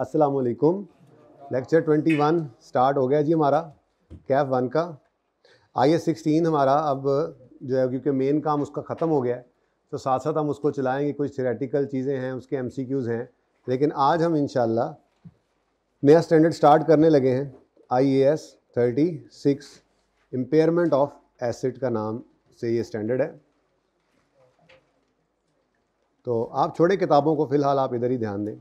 अस्सलाम lecture lecture 21 start हो गया जी हमारा कैफ वन का आई एस सिक्सटीन हमारा अब जो है क्योंकि मेन काम उसका ख़त्म हो गया है तो साथ साथ हम उसको चलाएंगे कुछ थेरेटिकल चीज़ें हैं उसके एम हैं लेकिन आज हम इन नया स्टैंडर्ड स्टार्ट करने लगे हैं I A S thirty six impairment of assets का नाम से ये स्टैंडर्ड है तो आप छोटे किताबों को फ़िलहाल आप इधर ही ध्यान दें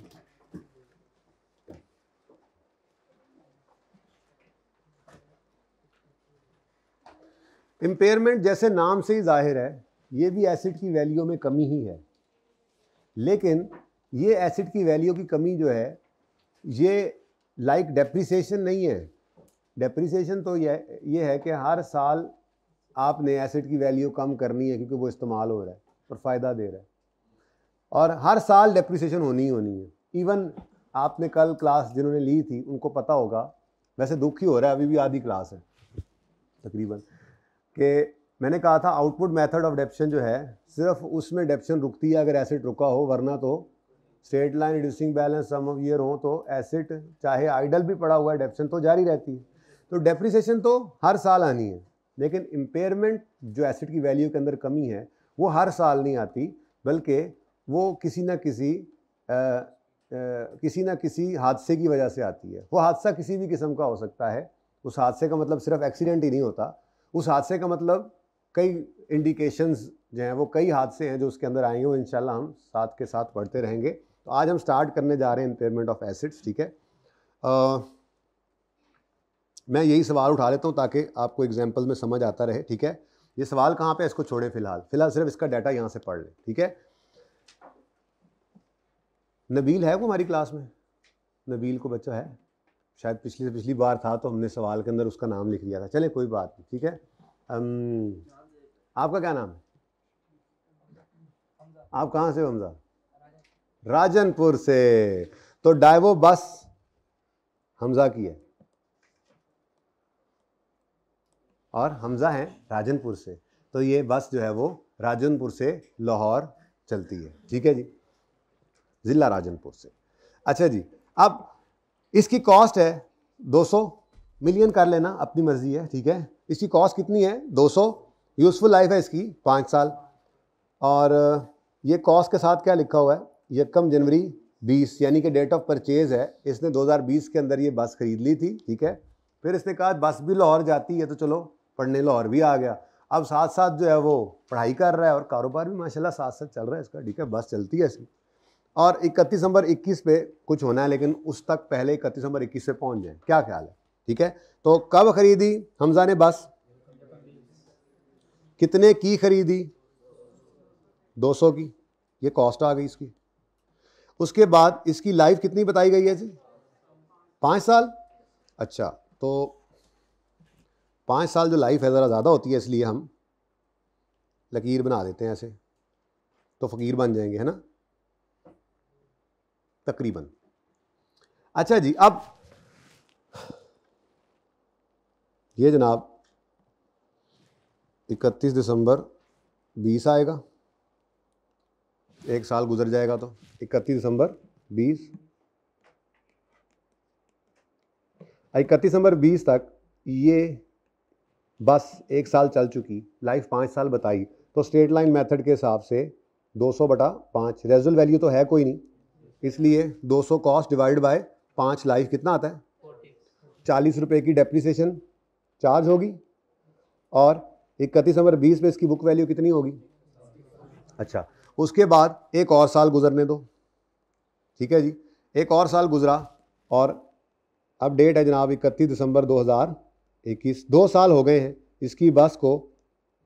इम्पेयरमेंट जैसे नाम से ही जाहिर है ये भी एसिड की वैल्यू में कमी ही है लेकिन ये एसिड की वैल्यू की कमी जो है ये लाइक like डेप्रिसिएशन नहीं है डेप्रिसिएशन तो ये ये है कि हर साल आपने एसिड की वैल्यू कम करनी है क्योंकि वो इस्तेमाल हो रहा है और फ़ायदा दे रहा है और हर साल डेप्रिसिएशन होनी ही होनी है इवन आपने कल क्लास जिन्होंने ली थी उनको पता होगा वैसे दुख ही हो रहा है अभी भी आधी क्लास है तकरीबन कि मैंने कहा था आउटपुट मेथड ऑफ डेप्शन जो है सिर्फ उसमें डेप्शन रुकती है अगर एसिड रुका हो वरना तो straight line reducing balance sum of year हो तो एसिड चाहे आइडल भी पड़ा हुआ है डेप्शन तो जारी रहती है तो डेप्रिसिएशन तो हर साल आनी है लेकिन इम्पेयरमेंट जो एसिड की वैल्यू के अंदर कमी है वो हर साल नहीं आती बल्कि वो किसी ना किसी आ, आ, किसी ना किसी हादसे की वजह से आती है वो हादसा किसी भी किस्म का हो सकता है उस हादसे का मतलब सिर्फ एक्सीडेंट ही नहीं होता उस हादसे का मतलब कई इंडिकेशंस जो हैं वो कई हादसे हैं जो उसके अंदर आएंगे वो हम साथ के साथ पढ़ते रहेंगे तो आज हम स्टार्ट करने जा रहे हैं इम्पेयरमेंट ऑफ एसिड्स ठीक है आ, मैं यही सवाल उठा लेता हूँ ताकि आपको एग्जाम्पल में समझ आता रहे ठीक है ये सवाल कहाँ पे है इसको छोड़ें फिलहाल फिलहाल सिर्फ इसका डाटा यहाँ से पढ़ लें ठीक है नबील है वो हमारी क्लास में नबील को बच्चा है शायद पिछली से पिछली बार था तो हमने सवाल के अंदर उसका नाम लिख लिया था चले कोई बात नहीं ठीक है अम, आपका क्या नाम है आप कहाँ से हमजा राजनपुर से तो डाइवो बस हमजा की है और हमजा है राजनपुर से तो ये बस जो है वो राजनपुर से लाहौर चलती है ठीक है जी ज़िला राजनपुर से अच्छा जी अब इसकी कॉस्ट है 200 मिलियन कर लेना अपनी मर्जी है ठीक है इसकी कॉस्ट कितनी है 200 यूज़फुल लाइफ है इसकी पाँच साल और ये कॉस्ट के साथ क्या लिखा हुआ है यकम जनवरी 20 यानी कि डेट ऑफ परचेज़ है इसने 2020 के अंदर ये बस ख़रीद ली थी ठीक है फिर इसने कहा बस भी लाहौर जाती है तो चलो पढ़ने लाहौर भी आ गया अब साथ साथ जो है वो पढ़ाई कर रहा है और कारोबार भी माशाल्लाह साथ साथ चल रहा है इसका ठीक है बस चलती है इसमें और इकतीस नंबर इक्कीस पे कुछ होना है लेकिन उस तक पहले इकतीस नंबर इक्कीस से पहुंच जाए क्या ख्याल है ठीक है तो कब खरीदी हमजा ने बस कितने की खरीदी 200 की ये कॉस्ट आ गई इसकी उसके बाद इसकी लाइफ कितनी बताई गई है जी पाँच साल अच्छा तो पाँच साल जो लाइफ है ज़रा ज़्यादा होती है इसलिए हम लकीर बना देते हैं ऐसे तो फ़कीर बन जाएंगे है ना तकरीबन अच्छा जी अब ये जनाब 31 दिसंबर 20 आएगा एक साल गुजर जाएगा तो 31 दिसंबर 20 इकतीस दिसंबर 20 हाँ, तक ये बस एक साल चल चुकी लाइफ पाँच साल बताई तो स्ट्रेट लाइन मेथड के हिसाब से 200 बटा पाँच रेजुल वैल्यू तो है कोई नहीं इसलिए 200 कॉस्ट डिवाइड बाय पाँच लाइफ कितना आता है चालीस रुपये की डेप्रिसिएशन चार्ज होगी और इकतीस नंबर बीस में इसकी बुक वैल्यू कितनी होगी अच्छा उसके बाद एक और साल गुजरने दो ठीक है जी एक और साल गुजरा और अब डेट है जनाब इकतीस दिसंबर 2021 दो साल हो गए हैं इसकी बस को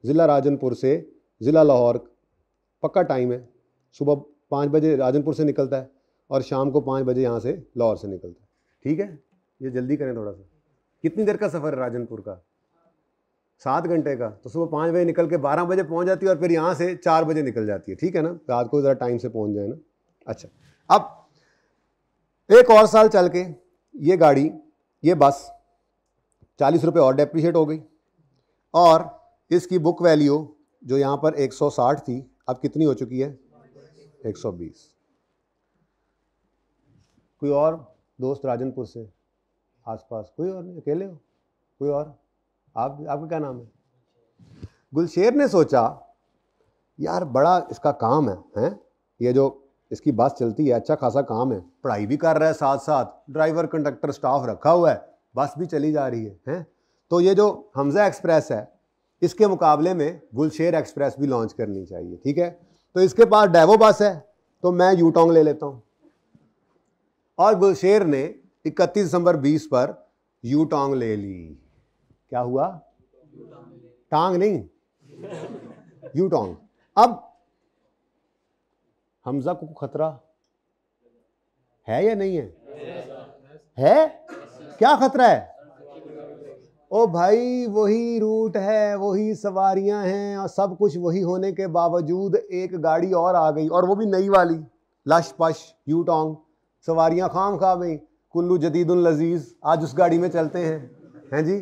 ज़िला राजनपुर से ज़िला लाहौर पक्का टाइम है सुबह पाँच बजे राजनपुर से निकलता है और शाम को पाँच बजे यहाँ से लाहौर से निकलता ठीक है ये जल्दी करें थोड़ा सा कितनी देर का सफ़र है राजनपुर का सात घंटे का तो सुबह पाँच बजे निकल के बारह बजे पहुँच जाती है और फिर यहाँ से चार बजे निकल जाती है ठीक है ना रात को ज़रा टाइम से पहुँच जाए ना अच्छा अब एक और साल चल के ये गाड़ी ये बस चालीस रुपये और डेप्रिशिएट हो गई और इसकी बुक वैल्यू जो यहाँ पर 160 थी अब कितनी हो चुकी है 120 कोई और दोस्त राजनपुर से आसपास कोई और नहीं अकेले हो कोई और आप आपका क्या नाम है गुलशेर ने सोचा यार बड़ा इसका काम है हैं ये जो इसकी बस चलती है अच्छा खासा काम है पढ़ाई भी कर रहा है साथ साथ ड्राइवर कंडक्टर स्टाफ रखा हुआ है बस भी चली जा रही है हैं तो ये जो हमजा एक्सप्रेस है इसके मुकाबले में गुलशेर एक्सप्रेस भी लॉन्च करनी चाहिए ठीक है तो इसके पास डैवो बस है तो मैं यूटोंग ले लेता हूँ और बुलशेर ने 31 दिसंबर 20 पर यू टांग ले ली क्या हुआ टांग नहीं यू टांग अब हमजा को खतरा है या नहीं है है क्या खतरा है ओ भाई वही रूट है वही सवारियां हैं और सब कुछ वही होने के बावजूद एक गाड़ी और आ गई और वो भी नई वाली लश पश यू टोंग सवारियाँ खाम खा गई कुल्लू जदीदुल लजीज आज उस गाड़ी में चलते हैं हैं जी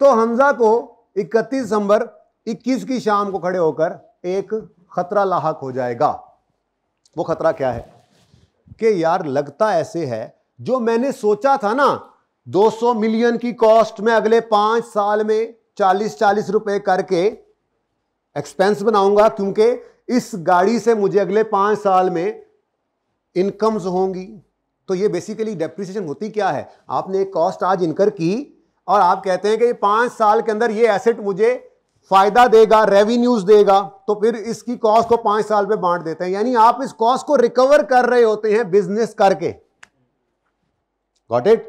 तो हमजा को 31 दिसंबर 21 की शाम को खड़े होकर एक खतरा लाक हो जाएगा वो खतरा क्या है कि यार लगता ऐसे है जो मैंने सोचा था ना 200 मिलियन की कॉस्ट में अगले पाँच साल में 40-40 रुपए करके एक्सपेंस बनाऊंगा क्योंकि इस गाड़ी से मुझे अगले पाँच साल में इनकम्स होंगी तो ये बेसिकली डेप्रिसिएशन होती क्या है आपने एक कॉस्ट आज इनकर की और आप कहते हैं कि पांच साल के अंदर ये एसेट मुझे फायदा देगा रेवेन्यूज देगा तो फिर इसकी कॉस्ट को पांच साल पे बांट देते हैं यानी आप इस कॉस्ट को रिकवर कर रहे होते हैं बिजनेस करके गॉट इट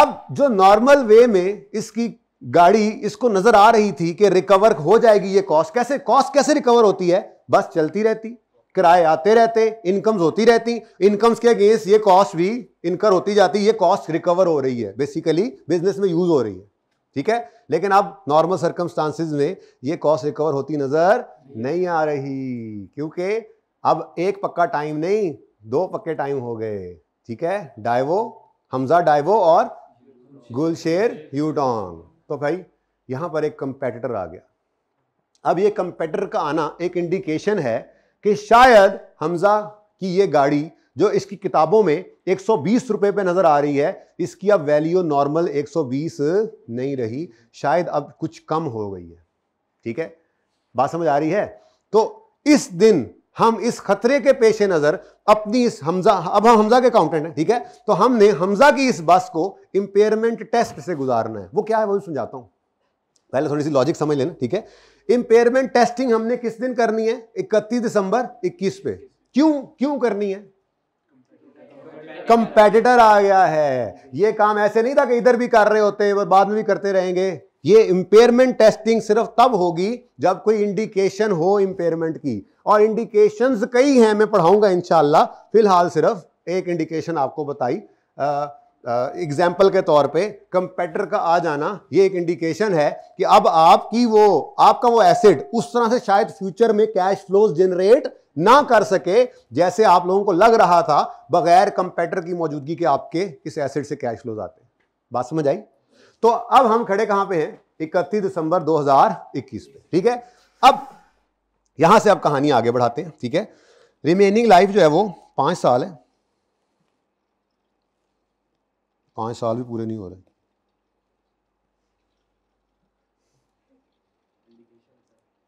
अब जो नॉर्मल वे में इसकी गाड़ी इसको नजर आ रही थी कि रिकवर हो जाएगी ये कॉस्ट कैसे कॉस्ट कैसे रिकवर होती है बस चलती रहती किराए आते रहते इनकम्स होती रहती इनकम्स के अगेंस्ट ये कॉस्ट भी इनकर होती जाती ये कॉस्ट रिकवर हो रही है बेसिकली बिजनेस में यूज हो रही है ठीक है लेकिन अब नॉर्मल सर्कमस्टांसिस में ये कॉस्ट रिकवर होती नजर नहीं आ रही क्योंकि अब एक पक्का टाइम नहीं दो पक्के टाइम हो गए ठीक है डाइवो हमजा डाइवो और गुलशेर यूटोंग तो भाई यहां पर एक कंपेटिटर आ गया अब ये कंपेटिटर का आना एक इंडिकेशन है कि शायद हमजा की ये गाड़ी जो इसकी किताबों में 120 रुपए पे नज़र आ रही है इसकी अब वैल्यू नॉर्मल 120 नहीं रही शायद अब कुछ कम हो गई है ठीक है बात समझ आ रही है तो इस दिन हम इस खतरे के पेशे नज़र अपनी इस हमजा अब हम हमजा के अकाउंटेंट हैं ठीक है तो हमने हमजा की इस बस को इम्पेयरमेंट टेस्ट से गुजारना है वो क्या है वो समझाता हूँ पहले थोड़ी सी लॉजिक समझ लेना ठीक है इम्पेयरमेंट टेस्टिंग हमने किस दिन करनी है इकतीस दिसंबर इक्कीस पे क्यों क्यों करनी है कंपेटिटर आ गया है ये काम ऐसे नहीं था कि इधर भी कर रहे होते और बाद में भी करते रहेंगे ये इंपेयरमेंट टेस्टिंग सिर्फ तब होगी जब कोई इंडिकेशन हो इंपेयरमेंट की और इंडिकेशन कई हैं मैं पढ़ाऊंगा इंशाला फिलहाल सिर्फ एक इंडिकेशन आपको बताई एग्जाम्पल के तौर पे कंपेटर का आ जाना ये एक इंडिकेशन है कि अब आपकी वो आपका वो एसिड उस तरह से शायद फ्यूचर में कैश फ्लोज जनरेट ना कर सके जैसे आप लोगों को लग रहा था बगैर कंपेटर की मौजूदगी के आपके इस एसिड से कैश फ्लोज आते बात समझ आई तो अब हम खड़े कहां पे हैं इकतीस दिसंबर 2021 पे ठीक है अब यहां से अब कहानी आगे बढ़ाते हैं ठीक है रिमेनिंग लाइफ जो है वो पांच साल है पाँच साल भी पूरे नहीं हो रहे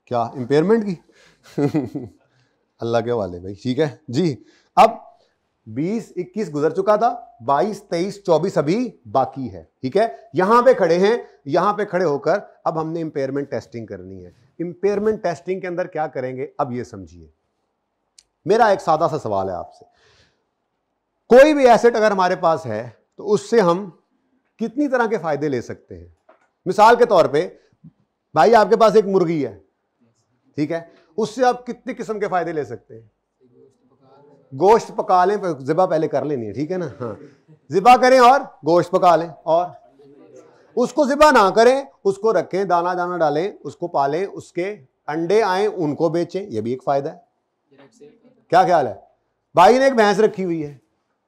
क्या इम्पेयरमेंट की अल्लाह के वाले भाई ठीक है जी अब 20, 21 गुजर चुका था 22, 23, 24 अभी बाकी है ठीक है यहां पे खड़े हैं यहां पे खड़े होकर अब हमने इंपेयरमेंट टेस्टिंग करनी है इंपेयरमेंट टेस्टिंग के अंदर क्या करेंगे अब ये समझिए मेरा एक सादा सा सवाल है आपसे कोई भी एसेट अगर हमारे पास है तो उससे हम कितनी तरह के फायदे ले सकते हैं मिसाल के तौर पे भाई आपके पास एक मुर्गी है ठीक है उससे आप कितने किस्म के फायदे ले सकते हैं गोश्त पका लें ज़िबा पहले कर लेनी है ठीक है ना हाँ ज़िबा करें और गोश्त पका लें और उसको ज़िबा ना करें उसको रखें दाना दाना डालें उसको पालें उसके अंडे आए उनको बेचें यह भी एक फ़ायदा है क्या ख्याल है भाई ने एक भैंस रखी हुई है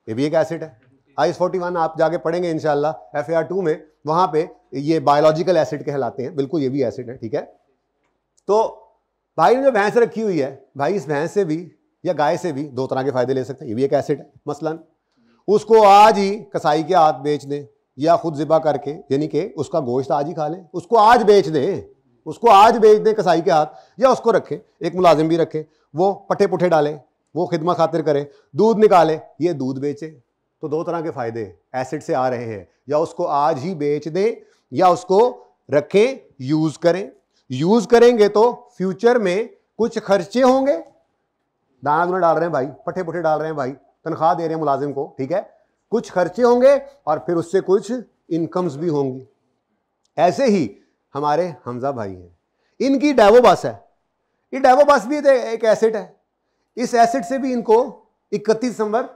ये भी एक एसेट है आई फोर्टी वन आप जाके पढ़ेंगे इनशाला एफ ए आर टू में वहाँ पे ये बायोलॉजिकल एसिड कहलाते हैं बिल्कुल ये भी एसिड है ठीक है तो भाई ने जो भैंस रखी हुई है भाई इस भैंस से भी या गाय से भी दो तरह के फायदे ले सकते हैं ये भी एक एसिड है मसलन उसको आज ही कसाई के हाथ बेच दें या खुद ज़िबा करके यानी कि उसका गोश्त आज ही खा लें उसको आज बेच दें उसको आज बेच दें कसाई के हाथ या उसको रखें एक मुलाजिम भी रखें वो पट्टे पुठे डालें वो खिदमा खातिर करें दूध निकालें ये दूध बेचें तो दो तरह के फ़ायदे एसिड से आ रहे हैं या उसको आज ही बेच दें या उसको रखें यूज़ करें यूज़ करेंगे तो फ्यूचर में कुछ खर्चे होंगे दाना दुना डाल रहे हैं भाई पटे पुठे डाल रहे हैं भाई तनख्वाह दे रहे हैं मुलाजिम को ठीक है कुछ खर्चे होंगे और फिर उससे कुछ इनकम्स भी होंगी ऐसे ही हमारे हमजा भाई हैं इनकी बस है ये बस भी तो एक एसेट है इस एसेट से भी इनको इकतीस दिसंबर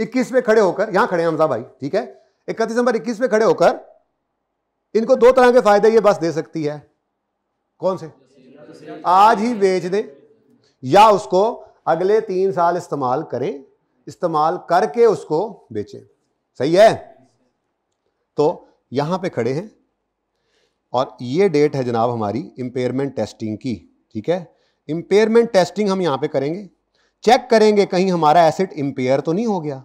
इक्कीस में खड़े होकर यहां खड़े हमजा भाई ठीक है इकतीस नंबर इक्कीस में खड़े होकर इनको दो तरह के फायदे ये बस दे सकती है कौन से आज ही बेच दें या उसको अगले तीन साल इस्तेमाल करें इस्तेमाल करके उसको बेचें सही है तो यहां पे खड़े हैं और ये डेट है जनाब हमारी इम्पेयरमेंट टेस्टिंग की ठीक है इम्पेयरमेंट टेस्टिंग हम यहां पे करेंगे चेक करेंगे कहीं हमारा एसेट इम्पेयर तो नहीं हो गया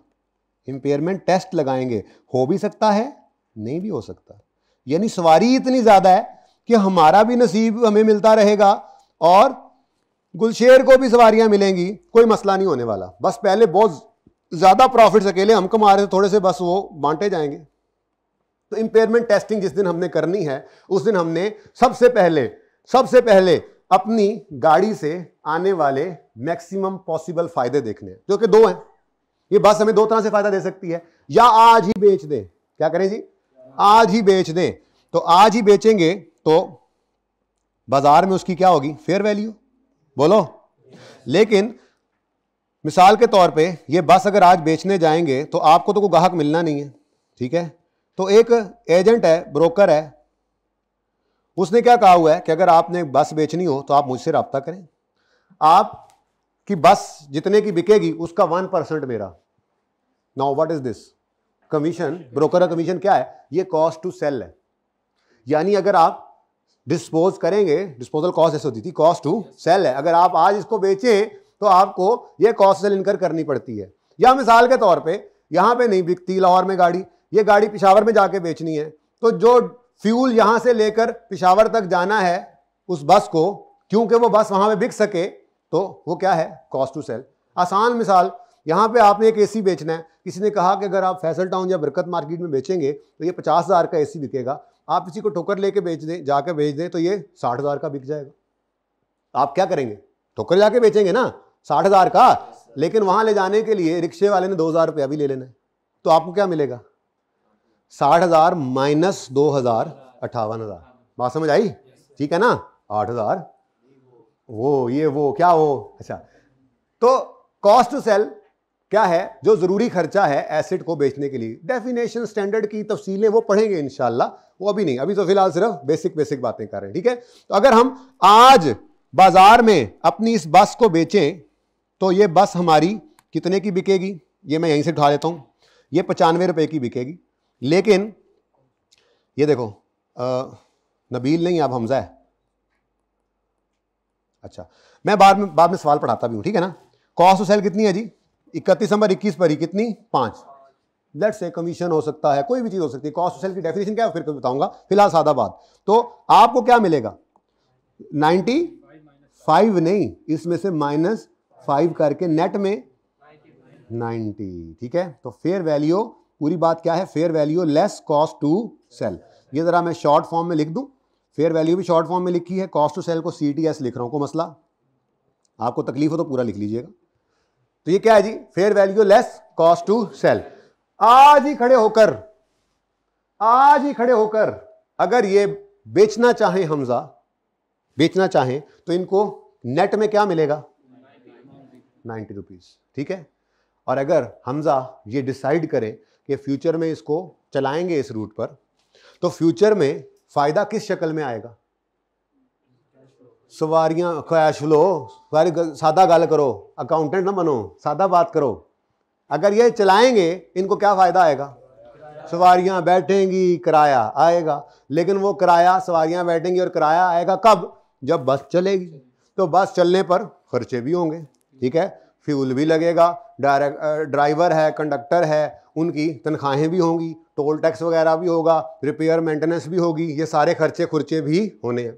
इम्पेयरमेंट टेस्ट लगाएंगे हो भी सकता है नहीं भी हो सकता यानी सवारी इतनी ज़्यादा है कि हमारा भी नसीब हमें मिलता रहेगा और गुलशेर को भी सवारियाँ मिलेंगी कोई मसला नहीं होने वाला बस पहले बहुत ज़्यादा प्रॉफिट्स अकेले हम कमा रहे थे थोड़े से बस वो बांटे जाएंगे तो इम्पेयरमेंट टेस्टिंग जिस दिन हमने करनी है उस दिन हमने सबसे पहले सबसे पहले अपनी गाड़ी से आने वाले मैक्सिमम पॉसिबल फायदे देखने हैं जो कि दो हैं ये बस हमें दो तरह से फायदा दे सकती है या आज ही बेच दें क्या करें जी आज ही बेच दें तो आज ही बेचेंगे तो बाजार में उसकी क्या होगी फेयर वैल्यू बोलो लेकिन मिसाल के तौर पे ये बस अगर आज बेचने जाएंगे तो आपको तो कोई ग्राहक मिलना नहीं है ठीक है तो एक एजेंट है ब्रोकर है उसने क्या कहा हुआ है कि अगर आपने बस बेचनी हो तो आप मुझसे रबता करें आप कि बस जितने की बिकेगी उसका वन परसेंट मेरा now what is this commission broker का कमीशन क्या है ये कॉस्ट टू सेल है यानी अगर आप डिस्पोज करेंगे डिस्पोजल कॉस्ट ऐसे होती थी कॉस्ट टू सेल है अगर आप आज इसको बेचें तो आपको ये कॉस्ट सेल इनकर करनी पड़ती है या मिसाल के तौर पे यहाँ पे नहीं बिकती लाहौर में गाड़ी ये गाड़ी पिशावर में जाके बेचनी है तो जो फ्यूल यहाँ से लेकर पिशावर तक जाना है उस बस को क्योंकि वो बस वहाँ पे बिक सके तो वो क्या है कॉस्ट टू सेल आसान मिसाल यहाँ पे आपने एक एसी बेचना है किसी ने कहा कि अगर आप फैसल टाउन या बरकत मार्केट में बेचेंगे तो ये पचास हज़ार का एसी बिकेगा आप किसी को ठोकर लेके बेच दें जाकर बेच दें तो ये साठ हज़ार का बिक जाएगा आप क्या करेंगे ठोकर जाके बेचेंगे ना साठ हज़ार का लेकिन वहाँ ले जाने के लिए रिक्शे वाले ने दो हज़ार रुपया भी ले लेना है तो आपको क्या मिलेगा साठ हज़ार माइनस दो हज़ार अट्ठावन हज़ार बात समझ आई ठीक है ना आठ हज़ार वो ये वो क्या वो अच्छा तो कॉस्ट टू सेल क्या है जो ज़रूरी खर्चा है एसेट को बेचने के लिए डेफिनेशन स्टैंडर्ड की तफसीलें वो पढ़ेंगे इन वो अभी नहीं अभी तो फिलहाल सिर्फ बेसिक बेसिक बातें कर रहे हैं ठीक है तो अगर हम आज बाजार में अपनी इस बस को बेचें तो ये बस हमारी कितने की बिकेगी ये मैं यहीं से उठा लेता हूँ ये पचानवे रुपये की बिकेगी लेकिन ये देखो आ, नबील नहीं अब हमजा है अच्छा मैं बाद में बाद में सवाल पढ़ाता भी हूँ ठीक है ना कॉस्ट ऑफ सेल कितनी है जी इकतीस नंबर इक्कीस पर ही कितनी पाँच लेट से कमीशन हो सकता है कोई भी चीज़ हो सकती है कॉस्ट सेल की डेफिनेशन क्या है फिर बताऊंगा फिलहाल सादा बात तो आपको क्या मिलेगा नाइन्टी फाइव नहीं इसमें से माइनस फाइव करके नेट में नाइन्टी ठीक है तो फेयर वैल्यू पूरी बात क्या है fair value less cost to sell ये ज़रा मैं शॉर्ट फॉर्म में लिख दू फेयर वैल्यू भी शॉर्ट फॉर्म में लिखी है कॉस्ट टू सेल को सी टी एस लिख रहा हूँ को मसला आपको तकलीफ हो तो पूरा लिख लीजिएगा तो ये क्या है जी fair value less cost to sell आज ही खड़े होकर आज ही खड़े होकर अगर ये बेचना चाहें हमजा बेचना चाहें तो इनको नेट में क्या मिलेगा नाइन्टी रुपीज़ ठीक है और अगर हमजा ये डिसाइड करे कि फ्यूचर में इसको चलाएंगे इस रूट पर तो फ्यूचर में फ़ायदा किस शक्ल में आएगा सवारियां कैश लो सारी सादा गल करो अकाउंटेंट ना बनो सादा बात करो अगर ये चलाएंगे इनको क्या फ़ायदा आएगा सवारियां बैठेंगी किराया आएगा लेकिन वो किराया सवारियां बैठेंगी और किराया आएगा कब जब बस चलेगी तो बस चलने पर खर्चे भी होंगे ठीक है फ्यूल भी लगेगा ड्राइवर है कंडक्टर है उनकी तनख्वाहें भी होंगी टोल टैक्स वगैरह भी होगा रिपेयर मेंटेनेंस भी होगी ये सारे खर्चे खुर्चे भी होने हैं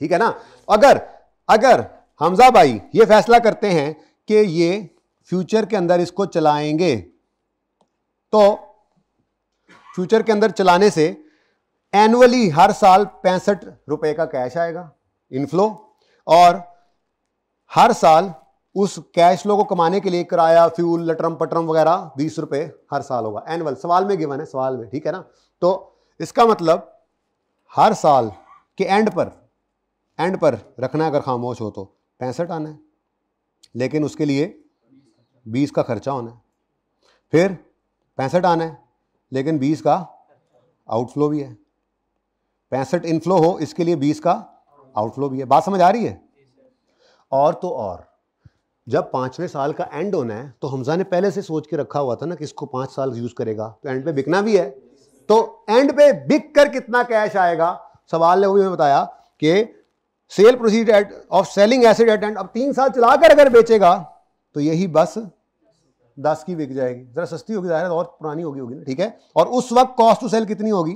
ठीक है ना अगर अगर हमजा भाई ये फैसला करते हैं कि ये फ्यूचर के अंदर इसको चलाएंगे तो फ्यूचर के अंदर चलाने से एनुअली हर साल पैंसठ रुपए का कैश आएगा इनफ्लो और हर साल उस कैश फ्लो को कमाने के लिए किराया फ्यूल लटरम पटरम वगैरह बीस रुपए हर साल होगा एनुअल सवाल में गिवन है सवाल में ठीक है ना तो इसका मतलब हर साल के एंड पर एंड पर रखना अगर खामोश हो तो पैंसठ आना है लेकिन उसके लिए बीस का खर्चा होना है फिर पैंसठ आना है लेकिन बीस का आउटफ्लो भी है पैंसठ इनफ्लो हो इसके लिए बीस का आउटफ्लो भी है बात समझ आ रही है और तो और जब पाँचवें साल का एंड होना है तो हमजा ने पहले से सोच के रखा हुआ था ना कि इसको पाँच साल यूज़ करेगा तो एंड पे बिकना भी है तो एंड पे बिक कर कितना कैश आएगा सवाल ने वो भी बताया कि sale proceed at of selling assets at end अब तीन साल चलाकर अगर बेचेगा तो यही बस दस की बिक जाएगी जरा सस्ती होगी जाहिर और पुरानी होगी होगी ना ठीक है और उस वक्त कॉस्ट टू सेल कितनी होगी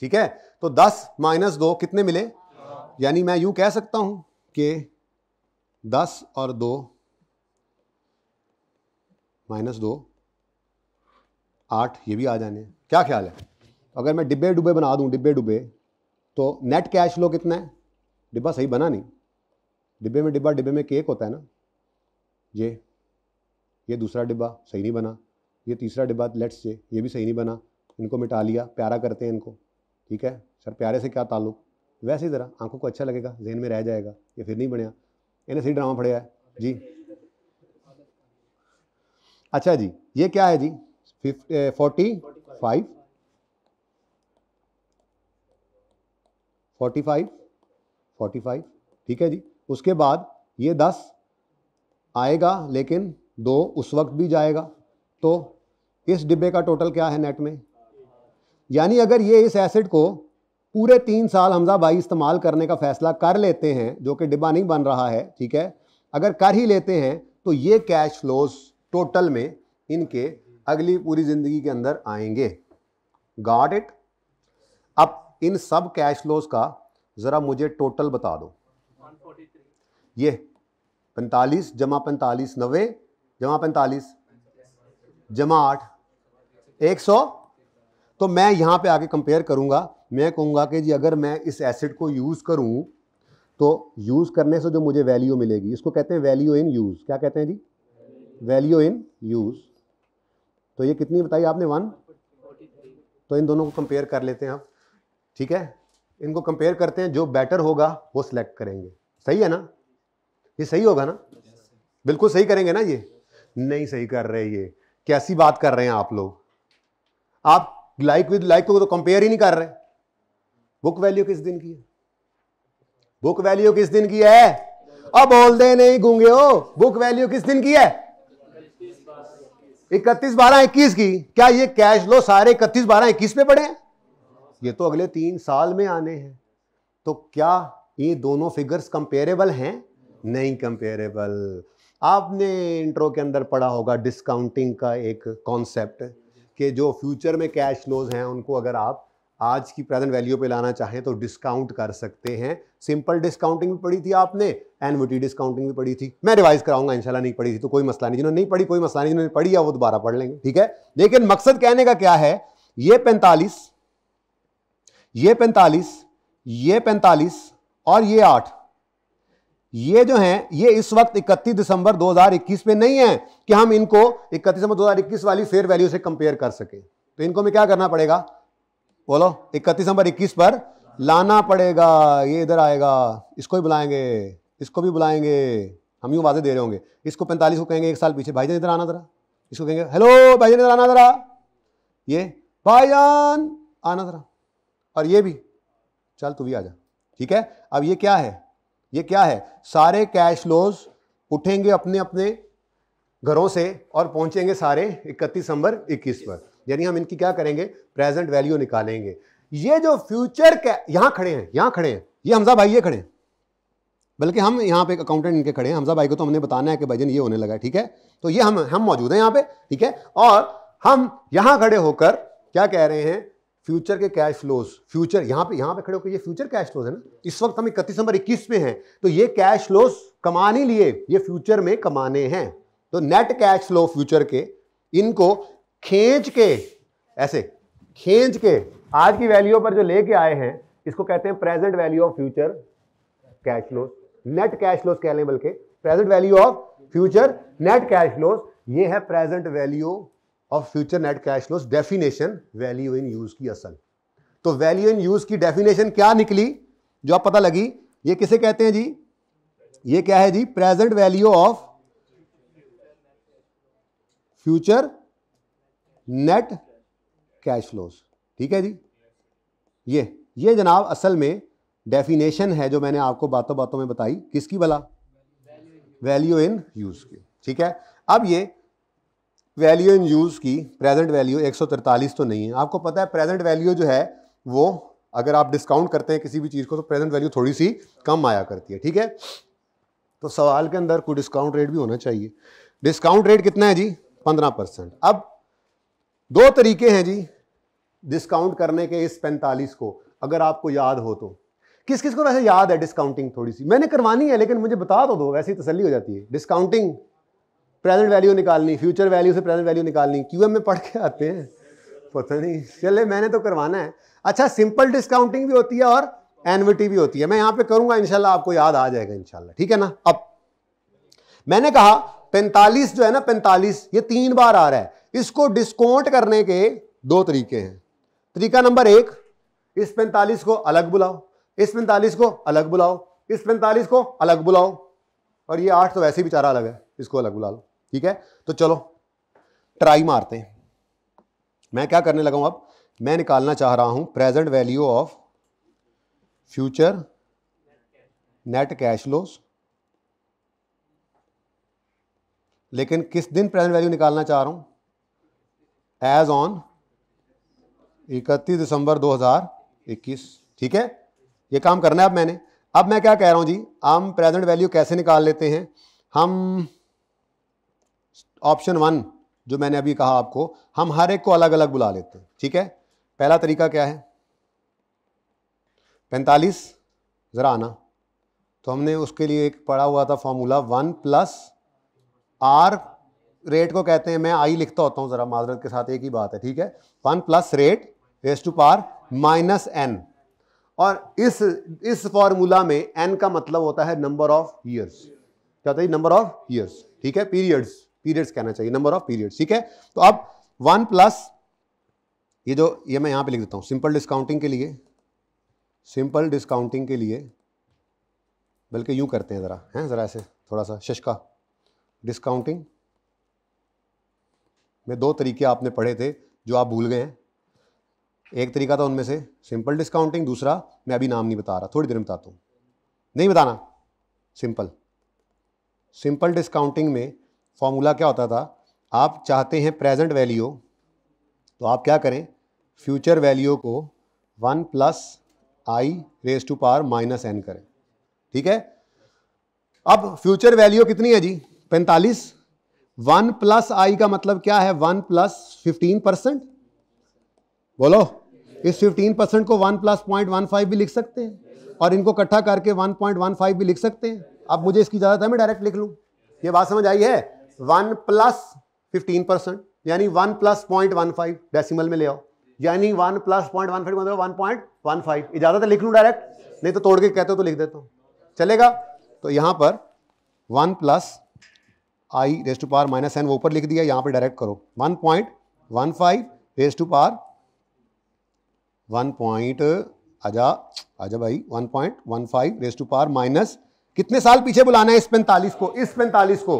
ठीक है तो दस माइनस दो कितने मिले यानी मैं यूं कह सकता हूं कि दस और दो माइनस दो आठ ये भी आ जाने क्या ख्याल है अगर मैं डिब्बे डुब्बे बना दूं डिब्बे डुब्बे तो नेट कैश लो कितना है डिब्बा सही बना नहीं डिब्बे में डिब्बा डिब्बे में केक होता है ना ये ये दूसरा डिब्बा सही नहीं बना ये तीसरा डिब्बा लेट्स ये ये भी सही नहीं बना इनको मिटा लिया प्यारा करते हैं इनको ठीक है सर प्यारे से क्या ताल्लुक वैसे ही ज़रा आंखों को अच्छा लगेगा जहन में रह जाएगा ये फिर नहीं बनया इन्हें सही ड्रामा फड़े है जी अच्छा जी ये क्या है जी fifty forty five forty five forty five ठीक है जी उसके बाद ये दस आएगा लेकिन दो उस वक्त भी जाएगा तो इस डिब्बे का टोटल क्या है नेट में यानी अगर ये इस एसिड को पूरे तीन साल हमजा भाई इस्तेमाल करने का फैसला कर लेते हैं जो कि डिब्बा नहीं बन रहा है ठीक है अगर कर ही लेते हैं तो ये कैश फ्लोज टोटल में इनके अगली पूरी ज़िंदगी के अंदर आएंगे गॉड इट अब इन सब कैश फ्लोज का ज़रा मुझे टोटल बता दो ये पैंतालीस जमा पैंतालीस नब्बे जमा पैंतालीस जमा आठ एक सौ तो मैं यहाँ पे आके कंपेयर करूँगा मैं कहूँगा कि जी अगर मैं इस एसिड को यूज़ करूँ तो यूज़ करने से जो मुझे वैल्यू मिलेगी इसको कहते हैं वैल्यू इन यूज़ क्या कहते हैं जी वैल्यू इन यूज़ तो ये कितनी बताई आपने वन तो इन दोनों को कंपेयर कर लेते हैं आप ठीक है इनको कंपेयर करते हैं जो बेटर होगा वो सिलेक्ट करेंगे सही है ना ये सही होगा ना बिल्कुल सही करेंगे ना ये नहीं सही कर रहे ये कैसी बात कर रहे हैं आप लोग आप लाइक विद लाइक को तो कंपेयर ही नहीं कर रहे बुक वैल्यू किस दिन की है बुक वैल्यू किस दिन की है अब बोल दे नहीं गूंगे हो बुक वैल्यू किस दिन की है इकतीस बारह इक्कीस की क्या ये कैश लो सारे इकतीस बारह इक्कीस पे पड़े हैं ये तो अगले तीन साल में आने हैं तो क्या ये दोनों फिगर्स कंपेरेबल हैं नहीं कंपेरेबल आपने इंट्रो के अंदर पढ़ा होगा डिस्काउंटिंग का एक कॉन्सेप्ट कि जो फ्यूचर में कैश फ्लोज हैं उनको अगर आप आज की प्रेजेंट वैल्यू पे लाना चाहें तो डिस्काउंट कर सकते हैं सिंपल डिस्काउंटिंग भी पढ़ी थी आपने एनविटी डिस्काउंटिंग भी पढ़ी थी मैं रिवाइज कराऊंगा इंशाल्लाह नहीं पढ़ी थी तो कोई मसला नहीं जिन्होंने नहीं पढ़ी कोई मसला नहीं जिन्होंने पढ़ी है वो दोबारा पढ़ लेंगे ठीक है लेकिन मकसद कहने का क्या है ये पैंतालीस ये पैंतालीस ये पैंतालीस और ये आठ ये जो हैं ये इस वक्त 31 दिसंबर 2021 में नहीं है कि हम इनको 31 दिसंबर 2021 वाली फेयर वैल्यू से कंपेयर कर सके तो इनको हमें क्या करना पड़ेगा बोलो 31 दिसंबर 21 पर लाना पड़ेगा ये इधर आएगा इसको भी बुलाएंगे इसको भी बुलाएंगे हम यूँ वादे दे रहे होंगे इसको पैंतालीस को कहेंगे एक साल पीछे भाई इधर आना जरा इसको कहेंगे हेलो भाई इधर आना जरा ये भाई आना जरा और ये भी चल तू भी आ जा ठीक है अब ये क्या है ये क्या है सारे कैश लोज उठेंगे अपने अपने घरों से और पहुंचेंगे सारे इकतीस दिसंबर 21 पर यानी हम इनकी क्या करेंगे प्रेजेंट वैल्यू निकालेंगे ये जो फ्यूचर यहाँ खड़े हैं यहाँ खड़े हैं ये हमजा भाई ये खड़े हैं बल्कि हम यहाँ पे अकाउंटेंट इनके खड़े हैं हमजा भाई को तो हमने बताना है कि भाईजन ये होने लगा ठीक है तो ये हम हम मौजूद हैं यहाँ पे ठीक है और हम यहाँ खड़े होकर क्या कह रहे हैं फ्यूचर के कैश फ्लोज फ्यूचर यहाँ पे यहाँ पे खड़े होकर ये फ्यूचर कैश फ्लोज है ना इस वक्त हम इकतीस नंबर इक्कीस में हैं तो ये कैश फ्लोज कमा नहीं लिए ये फ्यूचर में कमाने हैं तो नेट कैश फ्लो फ्यूचर के इनको खींच के ऐसे खींच के आज की वैल्यू पर जो लेके आए हैं इसको कहते हैं present value of future cash flows net cash flows कह लें बल्कि present value of future net cash flows ये है present value of future net cash flows definition value in use की असल तो वैल्यू इन यूज की डेफिनेशन क्या निकली जो आप पता लगी ये किसे कहते हैं जी ये क्या है जी present value of future net cash flows ठीक है जी ये ये जनाब असल में डेफिनेशन है जो मैंने आपको बातों बातों में बताई किसकी भला वैल्यू इन यूज की ठीक है अब ये वैल्यू इन यूज़ की प्रेजेंट वैल्यू एक तो नहीं है आपको पता है प्रेजेंट वैल्यू जो है वो अगर आप डिस्काउंट करते हैं किसी भी चीज़ को तो प्रेजेंट वैल्यू थोड़ी सी कम आया करती है ठीक है तो सवाल के अंदर कोई डिस्काउंट रेट भी होना चाहिए डिस्काउंट रेट कितना है जी पंद्रह परसेंट अब दो तरीके हैं जी डिस्काउंट करने के इस पैंतालीस को अगर आपको याद हो तो किस किस को वैसे याद है डिस्काउंटिंग थोड़ी सी मैंने करवानी है लेकिन मुझे बता दो तो दो वैसे ही तसली हो जाती है डिस्काउंटिंग प्रेजेंट वैल्यू निकालनी फ्यूचर वैल्यू से प्रेजेंट वैल्यू निकालनी क्यू में पढ़ के आते हैं पता नहीं चले मैंने तो करवाना है अच्छा सिंपल डिस्काउंटिंग भी होती है और एनविटी भी होती है मैं यहाँ पे करूँगा इनशाला आपको याद आ जाएगा इनशाला ठीक है ना अब मैंने कहा पैंतालीस जो है ना पैंतालीस ये तीन बार आ रहा है इसको डिस्काउंट करने के दो तरीके हैं तरीका नंबर एक इस पैंतालीस को अलग बुलाओ इस पैंतालीस को अलग बुलाओ इस पैंतालीस को अलग बुलाओ और ये आठ तो वैसे ही बेचारा अलग है इसको अलग बुला लो ठीक है तो चलो ट्राई मारते हैं मैं क्या करने लगा हूं अब मैं निकालना चाह रहा हूं present value of future net cash flows लेकिन किस दिन प्रेजेंट वैल्यू निकालना चाह रहा हूं एज ऑन इकतीस दिसंबर 2021 ठीक है ये काम करना है अब मैंने अब मैं क्या कह रहा हूं जी हम प्रेजेंट वैल्यू कैसे निकाल लेते हैं हम ऑप्शन वन जो मैंने अभी कहा आपको हम हर एक को अलग अलग बुला लेते हैं ठीक है पहला तरीका क्या है पैंतालीस ज़रा आना तो हमने उसके लिए एक पढ़ा हुआ था formula one plus R rate को कहते हैं मैं आई लिखता होता हूँ ज़रा माजरत के साथ एक ही बात है ठीक है one plus rate raise to power minus N और इस इस फॉर्मूला में एन का मतलब होता है नंबर ऑफ ईयर्स क्या होता है नंबर ऑफ ईयर्स ठीक है पीरियड्स पीरियड्स कहना चाहिए नंबर ऑफ पीरियड्स ठीक है तो अब वन प्लस ये जो ये मैं यहां पे लिख देता हूं सिंपल डिस्काउंटिंग के लिए सिंपल डिस्काउंटिंग के लिए बल्कि यूं करते हैं ज़रा हैं ज़रा ऐसे थोड़ा सा शशका डिस्काउंटिंग में दो तरीके आपने पढ़े थे जो आप भूल गए हैं एक तरीका था उनमें से सिंपल डिस्काउंटिंग दूसरा मैं अभी नाम नहीं बता रहा थोड़ी देर में बताता हूँ नहीं बताना सिंपल सिंपल डिस्काउंटिंग में फॉर्मूला क्या होता था आप चाहते हैं प्रेजेंट वैल्यू तो आप क्या करें फ्यूचर वैल्यू को one plus I raise to power minus N करें ठीक है अब फ्यूचर वैल्यू कितनी है जी पैंतालीस वन प्लस आई का मतलब क्या है वन प्लस फिफ्टीन परसेंट बोलो इस फिफ्टीन परसेंट को one plus point one five भी लिख सकते हैं और इनको इकट्ठा करके वन पॉइंट वन फाइव भी लिख सकते हैं अब मुझे इसकी ज़्यादा है मैं डायरेक्ट लिख लूँ ये बात समझ आई है वन प्लस फिफ्टीन परसेंट यानी one plus point one five decimal में ले आओ यानी one plus point one five मतलब वन पॉइंट वन फाइव इजाजत है लिख लूँ डायरेक्ट नहीं तो तोड़ के कहते हो तो लिख देता हूँ चलेगा तो यहाँ पर one plus I raise to power minus n वो ऊपर लिख दिया यहाँ पर डायरेक्ट करो one point one five raise to power one point आजा आजा भाई one point one five raise to power minus कितने साल पीछे बुलाना है इस पैंतालीस को इस पैंतालीस को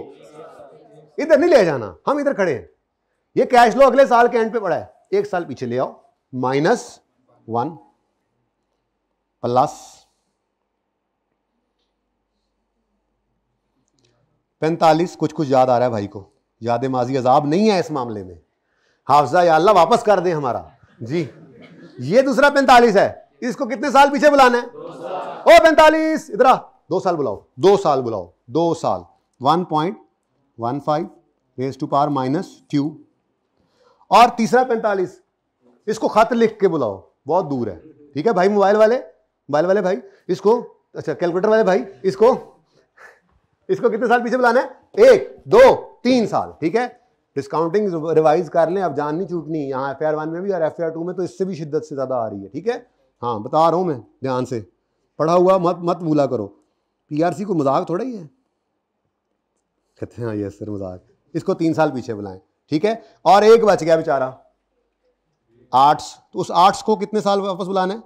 इधर नहीं ले जाना हम इधर खड़े हैं ये कैश लो अगले साल के एंड पे पड़ा है एक साल पीछे ले आओ माइनस वन प्लस पैंतालीस कुछ कुछ याद आ रहा है भाई को याद माजी अजाब नहीं है इस मामले में हाफजा या अल्लाह वापस कर दे हमारा जी ये दूसरा पैंतालीस है इसको कितने साल पीछे बुलाना है ओ पैंतालीस इधरा दो साल बुलाओ दो साल बुलाओ दो साल one point one five raise to power minus q और तीसरा पैंतालीस इसको खत लिख के बुलाओ बहुत दूर है ठीक है भाई मोबाइल वाले मोबाइल वाले भाई इसको अच्छा कैलकुलेटर वाले भाई इसको इसको कितने साल पीछे बुलाना है एक दो तीन साल ठीक है डिस्काउंटिंग रिवाइज कर लें अब जान नहीं छूटनी यहाँ एफ वन में भी और एफ टू में तो इससे भी शिद्दत से ज़्यादा आ रही है ठीक है हाँ बता रहा हूँ मैं ध्यान से पढ़ा हुआ मत मत भूला करो पी को मजाक थोड़ा ही है कहते हैं हाँ यस सर मजाक इसको तीन साल पीछे बुलाएं ठीक है और एक बच गया बेचारा आर्ट्स तो उस आर्ट्स को कितने साल वापस बुलाना है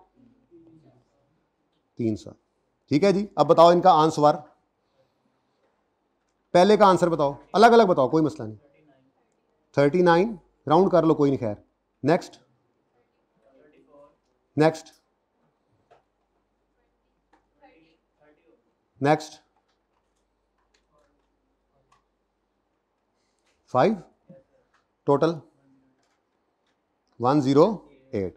तीन साल ठीक है जी अब बताओ इनका आंसर पहले का आंसर बताओ अलग अलग बताओ कोई मसला नहीं थर्टी नाइन राउंड कर लो कोई नहीं खैर next next next five total one zero eight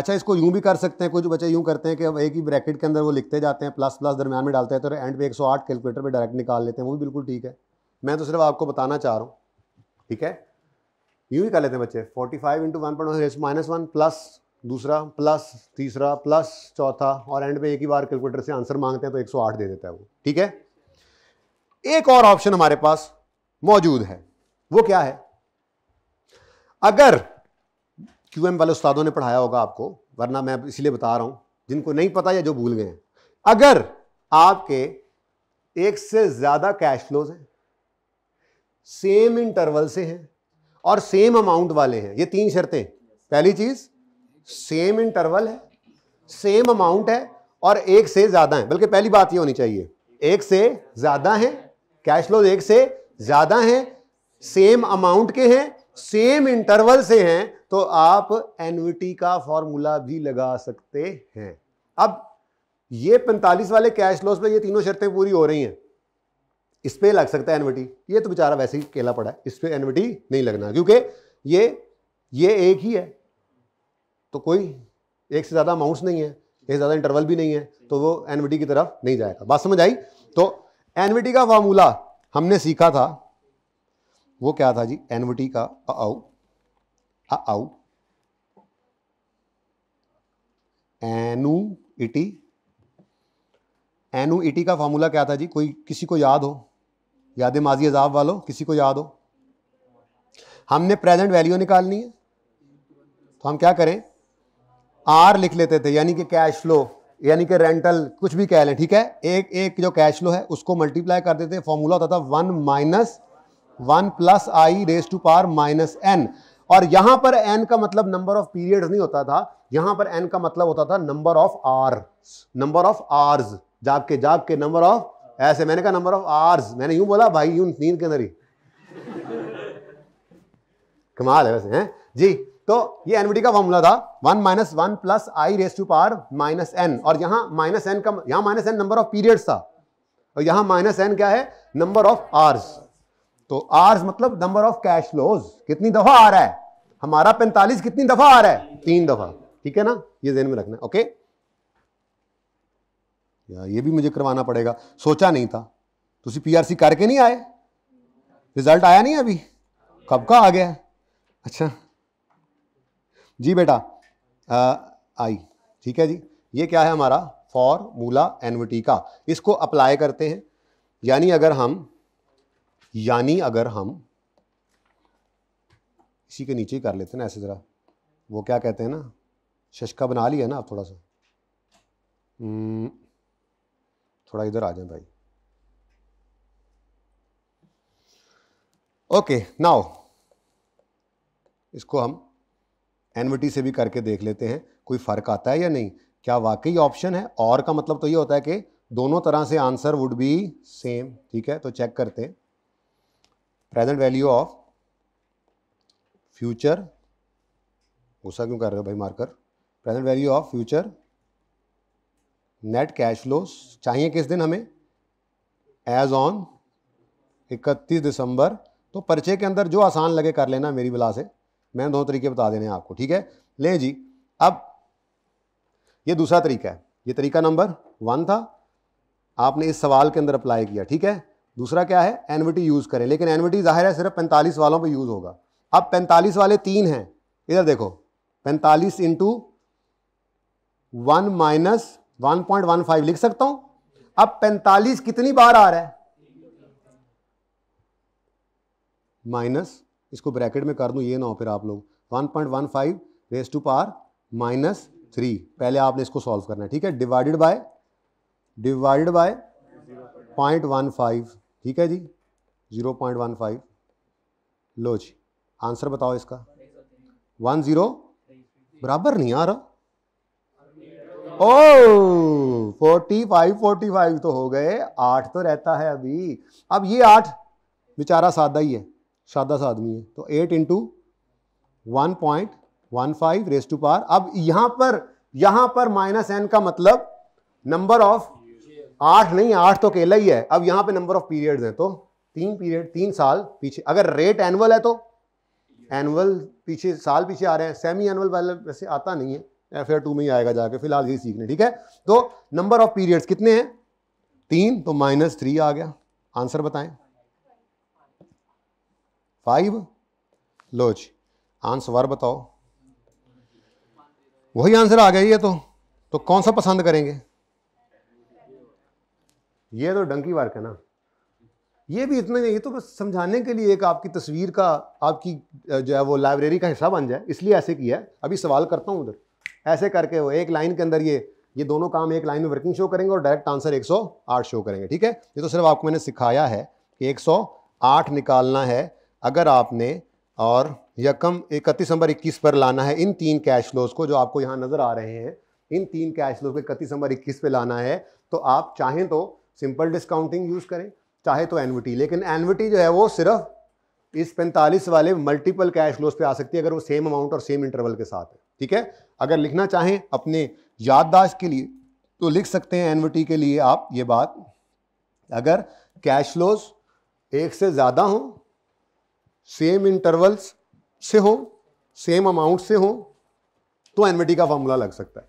अच्छा इसको यूं भी कर सकते हैं कुछ बच्चे यूं करते हैं कि एक ही ब्रैकेट के अंदर वो लिखते जाते हैं प्लस प्लस दरमियान में डालते हैं तो एंड पे 108 कैलकुलेटर पे डायरेक्ट निकाल लेते हैं वो भी बिल्कुल ठीक है मैं तो सिर्फ आपको बताना चाह रहा हूँ ठीक है यूं ही कर लेते हैं बच्चे 45 five into one point minus one plus दूसरा प्लस तीसरा प्लस चौथा और एंड पे एक ही बार कैलकुलेटर से आंसर मांगते हैं तो आठ दे देता है वो ठीक है एक और ऑप्शन हमारे पास मौजूद है वो क्या है अगर क्यू एम वाले उस्तादों ने पढ़ाया होगा आपको वरना मैं इसलिए बता रहा हूं जिनको नहीं पता या जो भूल गए हैं अगर आपके एक से ज़्यादा कैश फ्लोज हैं सेम इंटरवल से हैं और सेम अमाउंट वाले हैं ये तीन शर्तें पहली चीज़ सेम इंटरवल है सेम अमाउंट है और एक से ज़्यादा है बल्कि पहली बात ये होनी चाहिए एक से ज़्यादा है कैश फ्लोज एक से ज़्यादा है सेम अमाउंट के हैं सेम इंटरवल से हैं तो आप एनविटी का फॉर्मूला भी लगा सकते हैं अब ये 45 वाले कैश लॉस पे ये तीनों शर्तें पूरी हो रही हैं इस पर लग सकता है एनविटी ये तो बेचारा वैसे ही केला पड़ा है इस पर एनविटी नहीं लगना क्योंकि ये ये एक ही है तो कोई एक से ज़्यादा अमाउंट्स नहीं है एक से ज़्यादा इंटरवल भी नहीं है तो वो एनविटी की तरफ नहीं जाएगा बात समझ आई तो एनविटी का फॉर्मूला हमने सीखा था वो क्या था जी एनविटी का आउ आउ एनू इटी का फार्मूला क्या था जी कोई किसी को याद हो याद माजी अजाब वालों किसी को याद हो हमने प्रेजेंट वैल्यू निकालनी है तो हम क्या करें आर लिख लेते थे यानी कि कैश फ्लो यानी कि रेंटल कुछ भी कह लें ठीक है एक एक जो कैश फ्लो है उसको मल्टीप्लाई कर देते फॉर्मूला होता था one minus one plus I raise to power minus N और यहां पर एन का मतलब नंबर ऑफ पीरियड नहीं होता था यहां पर एन का मतलब होता था number of R number of R's जाग के जाग के नंबर ऑफ ऐसे मैंने कहा नंबर ऑफ आर्स मैंने यूं बोला भाई यूं नींद के अंदर ही कमाल है वैसे हैं जी तो ये एनवीडी का फॉर्मूला था one minus one plus I raise to power minus N और यहां माइनस एन का यहां minus n number of periods था और यहां माइनस एन क्या है नंबर ऑफ आर्स तो आर्स मतलब नंबर ऑफ कैश फ्लोज कितनी दफा आ रहा है हमारा पैंतालीस कितनी दफा आ रहा है तीन दफा ठीक है ना ये जहन में रखना ओके या ये भी मुझे करवाना पड़ेगा सोचा नहीं था तुम पीआरसी करके नहीं आए रिजल्ट आया नहीं अभी कब का आ गया अच्छा जी बेटा आ, आई ठीक है जी ये क्या है हमारा मूला एनविटी का इसको अप्लाई करते हैं यानी अगर हम यानी अगर हम इसी के नीचे ही कर लेते हैं ना ऐसे ज़रा वो क्या कहते हैं ना शशका बना लिया ना आप थोड़ा सा हम्म, थोड़ा इधर आ जाए भाई ओके नाउ इसको हम एनवटी से भी करके देख लेते हैं कोई फ़र्क आता है या नहीं क्या वाकई ऑप्शन है और का मतलब तो ये होता है कि दोनों तरह से आंसर वुड बी सेम ठीक है तो चेक करते हैं प्रेजेंट वैल्यू ऑफ फ्यूचर गुस्सा क्यों कर रहे हो भाई मारकर present value of future net cash flows चाहिए किस दिन हमें एज ऑन 31 दिसंबर तो पर्चे के अंदर जो आसान लगे कर लेना मेरी बला से मैं दोनों तरीके बता देने हैं आपको ठीक है ले जी अब ये दूसरा तरीका है ये तरीका नंबर वन था आपने इस सवाल के अंदर अप्लाई किया ठीक है दूसरा क्या है एनविटी यूज़ करें लेकिन एनविटी जाहिर है सिर्फ पैंतालीस वालों पर यूज़ होगा अब पैंतालीस वाले तीन हैं इधर देखो पैंतालीस into one minus one point one five लिख सकता हूं अब पैंतालीस कितनी बार आ रहा है माइनस इसको ब्रैकेट में कर दूं ये ना हो फिर आप लोग one point one five raise to power minus three पहले आपने इसको सॉल्व करना है ठीक है divided by divided by point one five ठीक है जी ज़ीरो पॉइंट वन फाइव लो जी आंसर बताओ इसका वन ज़ीरो बराबर नहीं आ रहा ओ फोर्टी फाइव फोर्टी फाइव तो हो गए आठ तो रहता है अभी अब ये आठ बेचारा सादा ही है सादा सा आदमी है तो eight into one point one five raise to power अब यहां पर यहां पर माइनस एन का मतलब नंबर ऑफ आठ नहीं आठ तो अकेला ही है अब यहाँ पे नंबर ऑफ पीरियड्स हैं तो तीन पीरियड तीन साल पीछे अगर रेट एनुअल है तो एनुअल पीछे साल पीछे आ रहे हैं सेमी एनुअल वाले वैसे आता नहीं है एफ एयर टू में ही आएगा जाके फिलहाल यही सीखने ठीक है तो नंबर ऑफ पीरियड्स कितने हैं तीन तो माइनस थ्री आ गया आंसर बताएं फाइव लो जी आंसर बताओ वही आंसर आ गया ये तो तो कौन सा पसंद करेंगे ये तो डंकी वार्क है ना ये भी इतना नहीं ये तो बस समझाने के लिए एक आपकी तस्वीर का आपकी जो है वो लाइब्रेरी का हिस्सा बन जाए इसलिए ऐसे किया है अभी सवाल करता हूँ उधर ऐसे करके वो एक लाइन के अंदर ये ये दोनों काम एक लाइन में वर्किंग शो करेंगे और डायरेक्ट आंसर 108 शो करेंगे ठीक है ये तो सिर्फ आपको मैंने सिखाया है कि 108 निकालना है अगर आपने और यकम इकतीस नंबर इक्कीस पर लाना है इन तीन कैश फ्लोज को जो आपको यहाँ नज़र आ रहे हैं इन तीन कैश फ्लोज को इकतीस नंबर इक्कीस पर लाना है तो आप चाहें तो सिंपल डिस्काउंटिंग यूज़ करें चाहे तो एनविटी लेकिन एनविटी जो है वो सिर्फ इस पैंतालीस वाले मल्टीपल कैश फ्लोज पे आ सकती है अगर वो सेम अमाउंट और सेम इंटरवल के साथ है ठीक है अगर लिखना चाहें अपने याददाश्त के लिए तो लिख सकते हैं एनविटी के लिए आप ये बात अगर कैश फ्लोज एक से ज़्यादा हों सेम इंटरवल्स से हो सेम अमाउंट से हो तो एनविटी का फॉर्मूला लग सकता है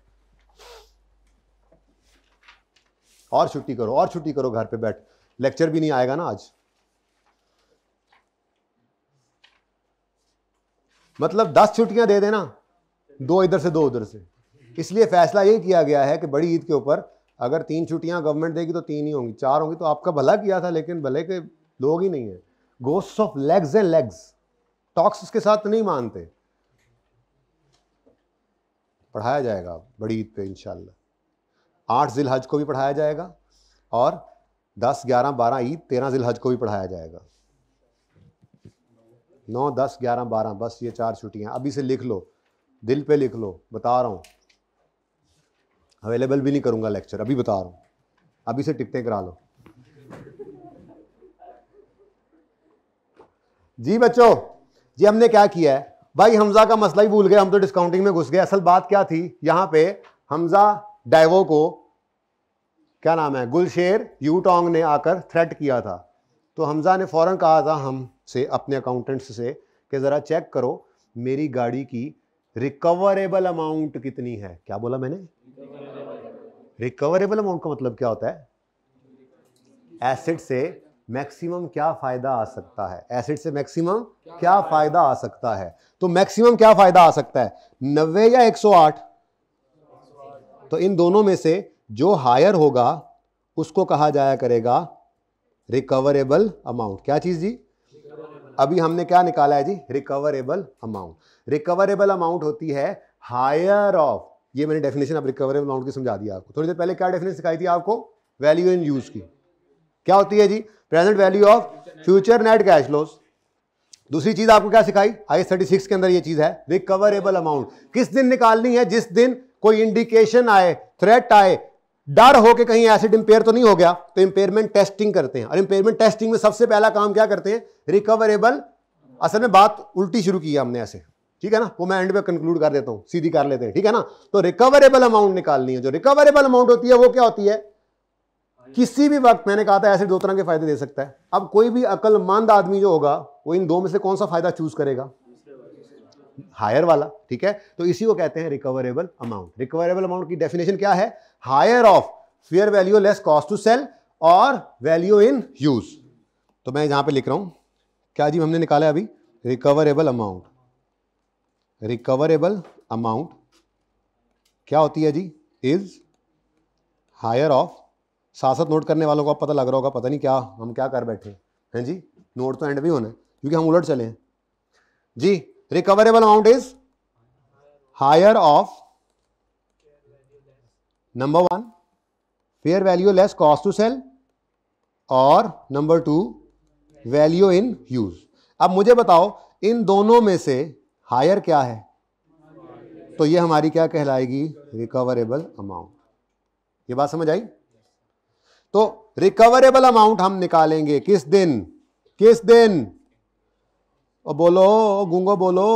और छुट्टी करो और छुट्टी करो घर पे बैठ लेक्चर भी नहीं आएगा ना आज मतलब दस छुट्टियां दे देना दो इधर से दो उधर से इसलिए फैसला ये किया गया है कि बड़ी ईद के ऊपर अगर तीन छुट्टियां गवर्नमेंट देगी तो तीन ही होंगी चार होंगी तो आपका भला किया था लेकिन भले के लोग ही नहीं है ghost of legs and legs talks उसके साथ नहीं मानते पढ़ाया जाएगा बड़ी ईद पे इंशाल्लाह आठ जिल हज को भी पढ़ाया जाएगा और दस ग्यारह बारह ईद तेरह जिल हज को भी पढ़ाया जाएगा नौ दस ग्यारह बारह बस ये चार छुट्टियाँ अभी से लिख लो दिल पे लिख लो बता रहा हूँ अवेलेबल भी नहीं करूँगा लेक्चर अभी बता रहा हूँ अभी से टिकटें करा लो जी बच्चों जी हमने क्या किया है भाई हमजा का मसला ही भूल गए हम तो डिस्काउंटिंग में घुस गए असल बात क्या थी यहाँ पे हमजा डाइवो को क्या नाम है गुलशेर यूटोंग ने आकर थ्रेट किया था तो हमजा ने फ़ौर कहा था हम से अपने अकाउंटेंट्स से कि ज़रा चेक करो मेरी गाड़ी की रिकवरेबल अमाउंट कितनी है क्या बोला मैंने रिकवरेबल अमाउंट का मतलब क्या होता है एसिड से मैक्सिमम क्या फ़ायदा आ सकता है एसिड से मैक्सिमम क्या फ़ायदा आ सकता है तो मैक्सिमम क्या फ़ायदा आ सकता है नब्बे या एक सौ आठ तो इन दोनों में से जो हायर होगा उसको कहा जाया करेगा रिकवरेबल अमाउंट क्या चीज़ जी अभी हमने क्या निकाला है जी रिकवरेबल अमाउंट रिकवरेबल अमाउंट होती है हायर ऑफ ये मैंने डेफिनेशन अब रिकवरेबल अमाउंट की समझा दिया आपको थोड़ी देर पहले क्या डेफिनेशन सिखाई थी आपको वैल्यू इन यूज की क्या होती है जी present value of future net cash flows दूसरी चीज आपको क्या सिखाई आई थर्टी सिक्स के अंदर ये चीज है रिकवरेबल अमाउंट किस दिन निकालनी है जिस दिन कोई इंडिकेशन आए थ्रेट आए डर हो के कहीं एसिड इंपेयर तो नहीं हो गया तो इंपेयरमेंट टेस्टिंग करते हैं और इंपेयरमेंट टेस्टिंग में सबसे पहला काम क्या करते हैं रिकवरेबल असल में बात उल्टी शुरू की है हमने ऐसे ठीक है ना वो मैं एंड में कंक्लूड कर देता हूं सीधी कर लेते हैं ठीक है ना तो रिकवरेबल अमाउंट निकालनी है जो रिकवरेबल अमाउंट होती है वो क्या होती है किसी भी वक्त मैंने कहा था ऐसे दो तरह के फायदे दे सकता है अब कोई भी अकलमंद आदमी जो होगा वो इन दो में से कौन सा फायदा चूज करेगा हायर वाला ठीक है तो इसी को कहते हैं रिकवरेबल अमाउंट रिकवरेबल अमाउंट की डेफिनेशन क्या है higher of fair value less cost to sell और वैल्यू इन यूज तो मैं यहां पे लिख रहा हूं क्या जी हमने निकाला है अभी रिकवरेबल अमाउंट रिकवरेबल अमाउंट क्या होती है जी इज हायर ऑफ साथ साथ नोट करने वालों को पता लग रहा होगा पता नहीं क्या हम क्या कर बैठे हैं जी नोट तो एंड भी होना है क्योंकि हम उलट चले हैं जी recoverable amount is higher of number one fair value less cost to sell और number two value in use अब मुझे बताओ इन दोनों में से हायर क्या है तो ये हमारी क्या कहलाएगी रिकवरेबल अमाउंट ये बात समझ आई तो रिकवरेबल अमाउंट हम निकालेंगे किस दिन किस दिन और बोलो गूंगो बोलो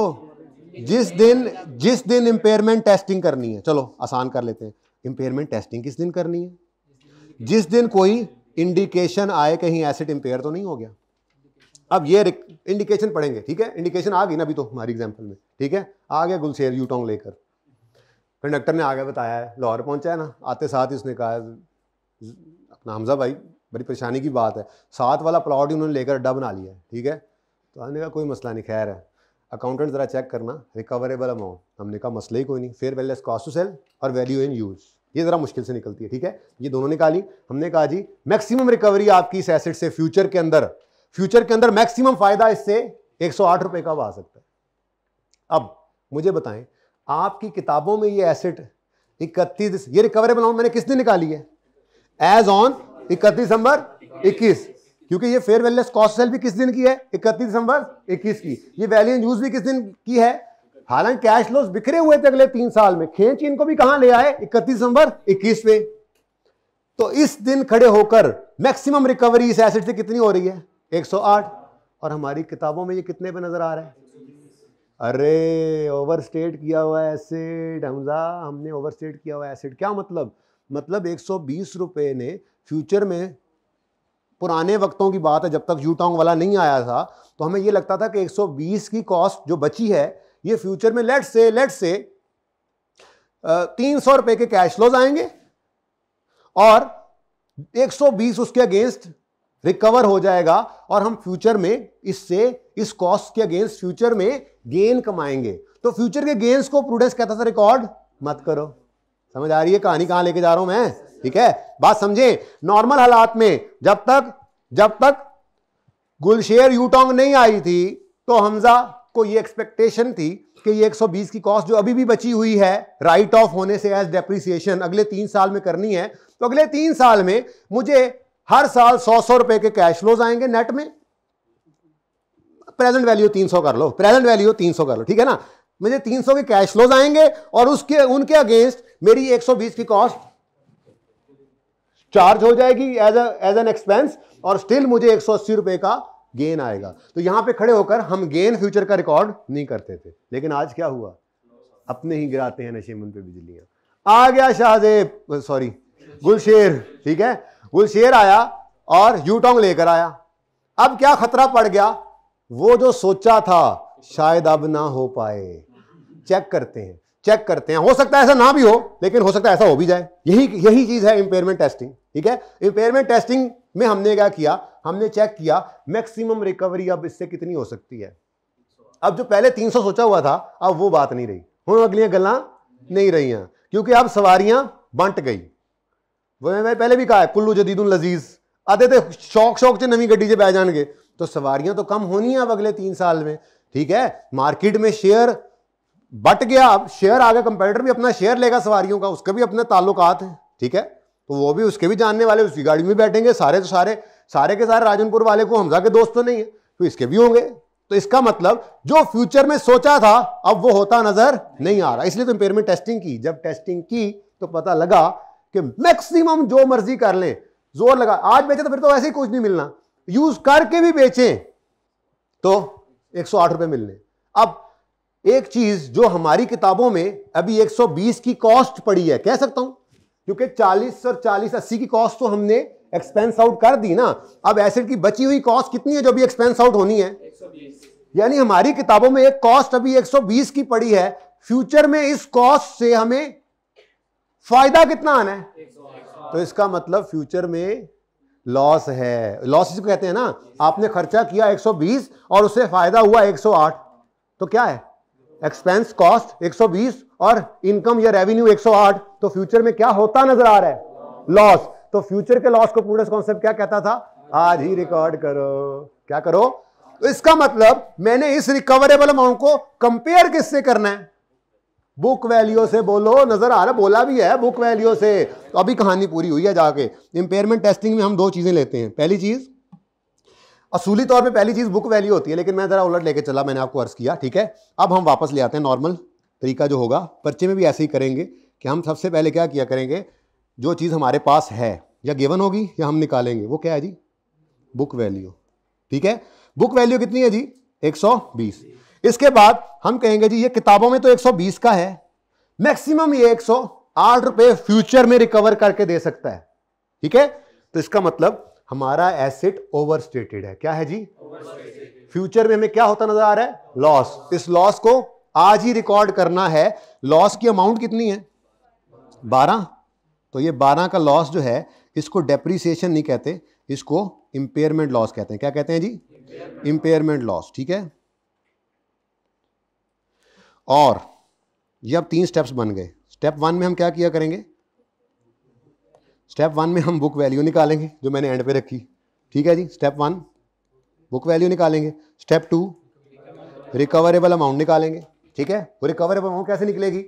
जिस दिन जिस दिन इम्पेयरमेंट टेस्टिंग करनी है चलो आसान कर लेते हैं इम्पेयरमेंट टेस्टिंग किस दिन करनी है जिस दिन कोई इंडिकेशन आए कहीं एसिड इम्पेयर तो नहीं हो गया अब ये इंडिकेशन पढ़ेंगे ठीक है इंडिकेशन आ गई ना अभी तो हमारी एग्जाम्पल में ठीक है आ गया गुलशेर यूटोंग लेकर कंडक्टर ने आगे बताया है लाहौर पहुंचा है ना आते साथ ही उसने कहा अपना हमजा भाई बड़ी परेशानी की बात है साथ वाला प्लॉट ही उन्होंने लेकर अड्डा बना लिया है ठीक है तो हमने कहा कोई मसला नहीं खैर है अकाउंटेंट ज़रा चेक करना रिकवरेबल अमाउंट हमने कहा मसला ही कोई नहीं fair values cost to sell और वैल्यू इन यूज़ ये ज़रा मुश्किल से निकलती है ठीक है ये दोनों निकाली हमने कहा जी मैक्सिमम रिकवरी आपकी इस एसेट से फ्यूचर के अंदर फ्यूचर के अंदर मैक्सिमम फ़ायदा इससे एक सौ का आ सकता है अब मुझे बताएं आपकी किताबों में ये एसेट इकतीस ये रिकवरेबल अमाउंट मैंने किस दिन निकाली है एज ऑन इकतीस दिसंबर इक्कीस क्योंकि ये फेयर वैल्यूस कॉस्ट सेल भी किस दिन की है इकतीस दिसंबर इक्कीस की ये वैल्यू यूज भी किस दिन की है हालांकि कैश लॉस बिखरे हुए थे अगले तीन साल में खेच इनको भी कहां ले आए इकतीस दिसंबर इक्कीस में तो इस दिन खड़े होकर मैक्सिमम रिकवरी इस एसेट से कितनी हो रही है 108 और हमारी किताबों में ये कितने पे नजर आ रहा है अरे ओवर स्टेट किया हुआ एसिड हमजा हमने ओवर स्टेट किया हुआ एसिड क्या मतलब मतलब एक रुपए ने फ्यूचर में पुराने वक्तों की बात है जब तक यूटोंग वाला नहीं आया था तो हमें ये लगता था कि 120 की कॉस्ट जो बची है ये फ्यूचर में लेट से लेट से तीन सौ रुपए के कैश फ्लोज आएंगे और 120 उसके अगेंस्ट रिकवर हो जाएगा और हम फ्यूचर में इससे इस कॉस्ट के अगेंस्ट फ्यूचर में गेन कमाएंगे तो फ्यूचर के गेंस को प्रूडेंस कहता था रिकॉर्ड मत करो समझ आ रही है कहानी कहां लेके जा रहा हूं मैं ठीक है बात समझे नॉर्मल हालात में जब तक जब तक गुलशेर यूटोंग नहीं आई थी तो हमजा को ये एक्सपेक्टेशन थी कि ये 120 की कॉस्ट जो अभी भी बची हुई है राइट ऑफ होने से एज डेप्रिसिएशन अगले तीन साल में करनी है तो अगले तीन साल में मुझे हर साल सौ सौ रुपए के कैश फ्लोज आएंगे नेट में प्रेजेंट वैल्यू तीन सौ कर लो प्रेजेंट वैल्यू तीन सौ कर लो ठीक है ना मुझे तीन सौ के कैश फ्लोज आएंगे और उसके उनके अगेंस्ट मेरी एक सौ बीस की कॉस्ट चार्ज हो जाएगी एज एज एन एक्सपेंस और स्टिल मुझे एक सौ रुपए का गेन आएगा तो यहां पे खड़े होकर हम गेन फ्यूचर का रिकॉर्ड नहीं करते थे लेकिन आज क्या हुआ अपने ही गिराते हैं नशे मन पे बिजलियां आ गया शाहजेब सॉरी गुलशेर ठीक है गुलशेर आया और यूटोंग लेकर आया अब क्या खतरा पड़ गया वो जो सोचा था शायद अब ना हो पाए चेक करते हैं चेक करते हैं हो सकता है ऐसा ना भी हो लेकिन हो सकता है ऐसा हो भी जाए यही यही चीज है इंपेयरमेंट टेस्टिंग ठीक है इम्पेयरमेंट टेस्टिंग में हमने क्या किया हमने चेक किया मैक्सिमम रिकवरी अब इससे कितनी हो सकती है अब जो पहले 300 सोचा हुआ था अब वो बात नहीं रही हूँ अगलियां गल नहीं रही हैं क्योंकि अब सवार बंट गई वो मैं पहले भी कहा है कुल्लू जदीदुल लजीज आते थे शौक शौक से नवी गड्डी से बह जाएंगे तो सवारियां तो कम होनी है अब अगले तीन साल में ठीक है मार्केट में शेयर बट गया अब शेयर आ गया कंपेटर भी अपना शेयर लेगा सवारियों का उसका भी अपने ताल्लुकात हैं ठीक है तो वो भी उसके भी जानने वाले उसकी गाड़ी में बैठेंगे सारे तो सारे सारे के सारे राजनपुर वाले को हमजा के दोस्त तो नहीं है तो इसके भी होंगे तो इसका मतलब जो फ्यूचर में सोचा था अब वो होता नजर नहीं आ रहा इसलिए तो इंपेयरमेंट टेस्टिंग की जब टेस्टिंग की तो पता लगा कि मैक्सिमम जो मर्जी कर ले जोर लगा आज बेचे तो फिर तो वैसे ही कुछ नहीं मिलना यूज करके भी बेचे तो एक सौ रुपए मिलने अब एक चीज जो हमारी किताबों में अभी 120 की कॉस्ट पड़ी है कह सकता हूं क्योंकि 40 और 40 अस्सी की कॉस्ट तो हमने एक्सपेंस आउट कर दी ना अब एसिड की बची हुई कॉस्ट कितनी है जो अभी एक्सपेंस आउट होनी है यानी हमारी किताबों में एक कॉस्ट अभी 120 की पड़ी है फ्यूचर में इस कॉस्ट से हमें फायदा कितना आना है तो इसका मतलब फ्यूचर में लॉस है लॉस इसको कहते हैं ना आपने खर्चा किया 120 और उससे फायदा हुआ 108 तो क्या है एक्सपेंस कॉस्ट 120 और इनकम या रेवेन्यू 108 तो फ्यूचर में क्या होता नजर आ रहा है लॉस तो फ्यूचर के लॉस को पूरा कॉन्सेप्ट क्या कहता था आज ही रिकॉर्ड करो क्या करो इसका मतलब मैंने इस रिकवरेबल अमाउंट को कंपेयर किससे करना है बुक वैल्यू से बोलो नजर आ रहा बोला भी है बुक वैल्यू से तो अभी कहानी पूरी हुई है जाके इंपेयरमेंट टेस्टिंग में हम दो चीजें लेते हैं पहली चीज असूली तौर पे पहली चीज बुक वैल्यू होती है लेकिन मैं जरा उलट लेके चला मैंने आपको अर्ज किया ठीक है अब हम वापस ले आते हैं नॉर्मल तरीका जो होगा पर्चे में भी ऐसे ही करेंगे कि हम सबसे पहले क्या किया करेंगे जो चीज़ हमारे पास है या गिवन होगी या हम निकालेंगे वो क्या है जी बुक वैल्यू ठीक है बुक वैल्यू कितनी है जी 120 इसके बाद हम कहेंगे जी ये किताबों में तो 120 का है मैक्सिमम ये 108 सौ फ्यूचर में रिकवर करके दे सकता है ठीक है तो इसका मतलब हमारा एसेट ओवर है क्या है जी फ्यूचर में हमें क्या होता नजर आ रहा है लॉस इस लॉस को आज ही रिकॉर्ड करना है लॉस की अमाउंट कितनी है बारह तो ये बारह का लॉस जो है इसको डेप्रीसिएशन नहीं कहते इसको इम्पेयरमेंट लॉस कहते हैं क्या कहते हैं जी इम्पेयरमेंट लॉस ठीक है और ये अब तीन स्टेप्स बन गए स्टेप वन में हम क्या किया करेंगे स्टेप वन में हम बुक वैल्यू निकालेंगे जो मैंने एंड पे रखी ठीक है जी स्टेप वन बुक वैल्यू निकालेंगे स्टेप टू रिकवरेबल अमाउंट निकालेंगे ठीक है वो रिकवरेबल अमाउंट कैसे निकलेगी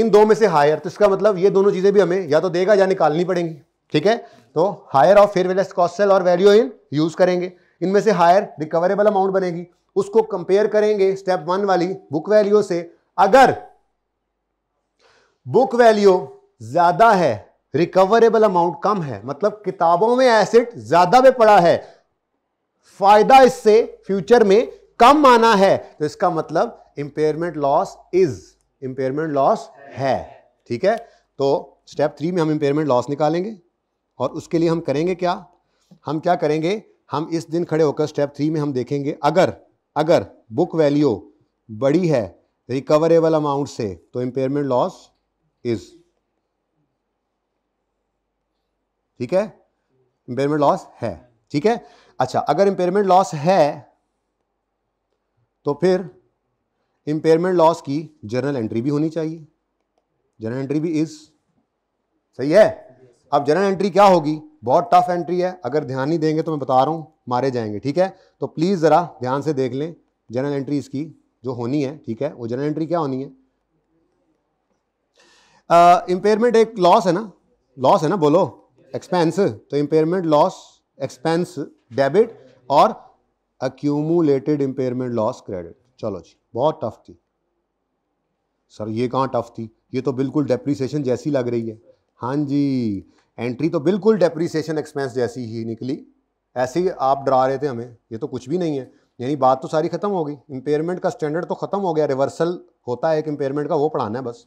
इन दो में से हायर तो इसका मतलब ये दोनों चीज़ें भी हमें या तो देगा या निकालनी पड़ेंगी ठीक है तो हायर ऑफ फेयर वैलेस कॉस्टल और वैल्यू इन यूज़ करेंगे इनमें से हायर रिकवरेबल अमाउंट बनेगी उसको कंपेयर करेंगे स्टेप वन वाली बुक वैल्यू से अगर बुक वैल्यू ज़्यादा है रिकवरेबल अमाउंट कम है मतलब किताबों में एसेट ज़्यादा में पड़ा है फायदा इससे फ्यूचर में कम आना है तो इसका मतलब impairment loss is impairment loss है ठीक है तो स्टेप थ्री में हम इम्पेयरमेंट लॉस निकालेंगे और उसके लिए हम करेंगे क्या हम क्या करेंगे हम इस दिन खड़े होकर स्टेप थ्री में हम देखेंगे अगर अगर बुक वैल्यू बड़ी है रिकवरेबल अमाउंट से तो इम्पेयरमेंट लॉस इज ठीक है इम्पेयरमेंट लॉस है ठीक है अच्छा अगर इम्पेयरमेंट लॉस है तो फिर इम्पेयरमेंट लॉस की जर्नल एंट्री भी होनी चाहिए जर्नल एंट्री भी इज सही है अब जर्नल एंट्री क्या होगी बहुत टफ एंट्री है अगर ध्यान नहीं देंगे तो मैं बता रहा हूँ मारे जाएंगे ठीक है तो प्लीज़ ज़रा ध्यान से देख लें जर्नल एंट्री इसकी जो होनी है ठीक है वो जर्नल एंट्री क्या होनी है इम्पेयरमेंट एक लॉस है ना लॉस है ना बोलो एक्सपेंस तो इम्पेयरमेंट लॉस एक्सपेंस डेबिट और अक्यूमुलेटेड इम्पेयरमेंट लॉस क्रेडिट चलो जी बहुत टफ थी सर ये कहाँ टफ थी ये तो बिल्कुल डेप्रीसीशन जैसी लग रही है हाँ जी एंट्री तो बिल्कुल डेप्रीसीशन एक्सपेंस जैसी ही निकली ऐसे ही आप डरा रहे थे हमें ये तो कुछ भी नहीं है यानी बात तो सारी ख़त्म हो गई इम्पेयरमेंट का स्टैंडर्ड तो ख़त्म हो गया रिवर्सल होता है एक इम्पेयरमेंट का वो पढ़ाना है बस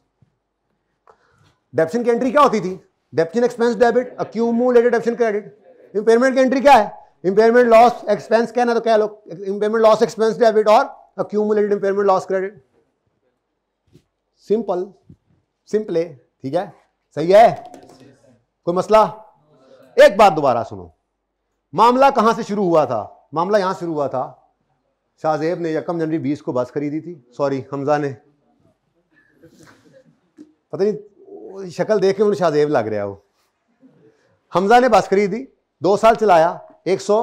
डेप्शन की एंट्री क्या होती थी depreciation expense debit accumulated depreciation credit impairment की एंट्री क्या है इम्पेयरमेंट लॉस एक्सपेंस कहना तो क्या लोग इम्पेयरमेंट लॉस एक्सपेंस डेबिट और accumulated impairment loss credit simple simple है ठीक है सही है कोई मसला एक बात दोबारा सुनो मामला कहां से शुरू हुआ था मामला यहां शुरू हुआ था शाहजेब ने यकम जनवरी बीस को बस खरीदी थी सॉरी हमजा ने पता नहीं शक्ल देख के उन्हें शाहजेब लग रहा वो हमजा ने बस खरीदी दो साल चलाया एक सौ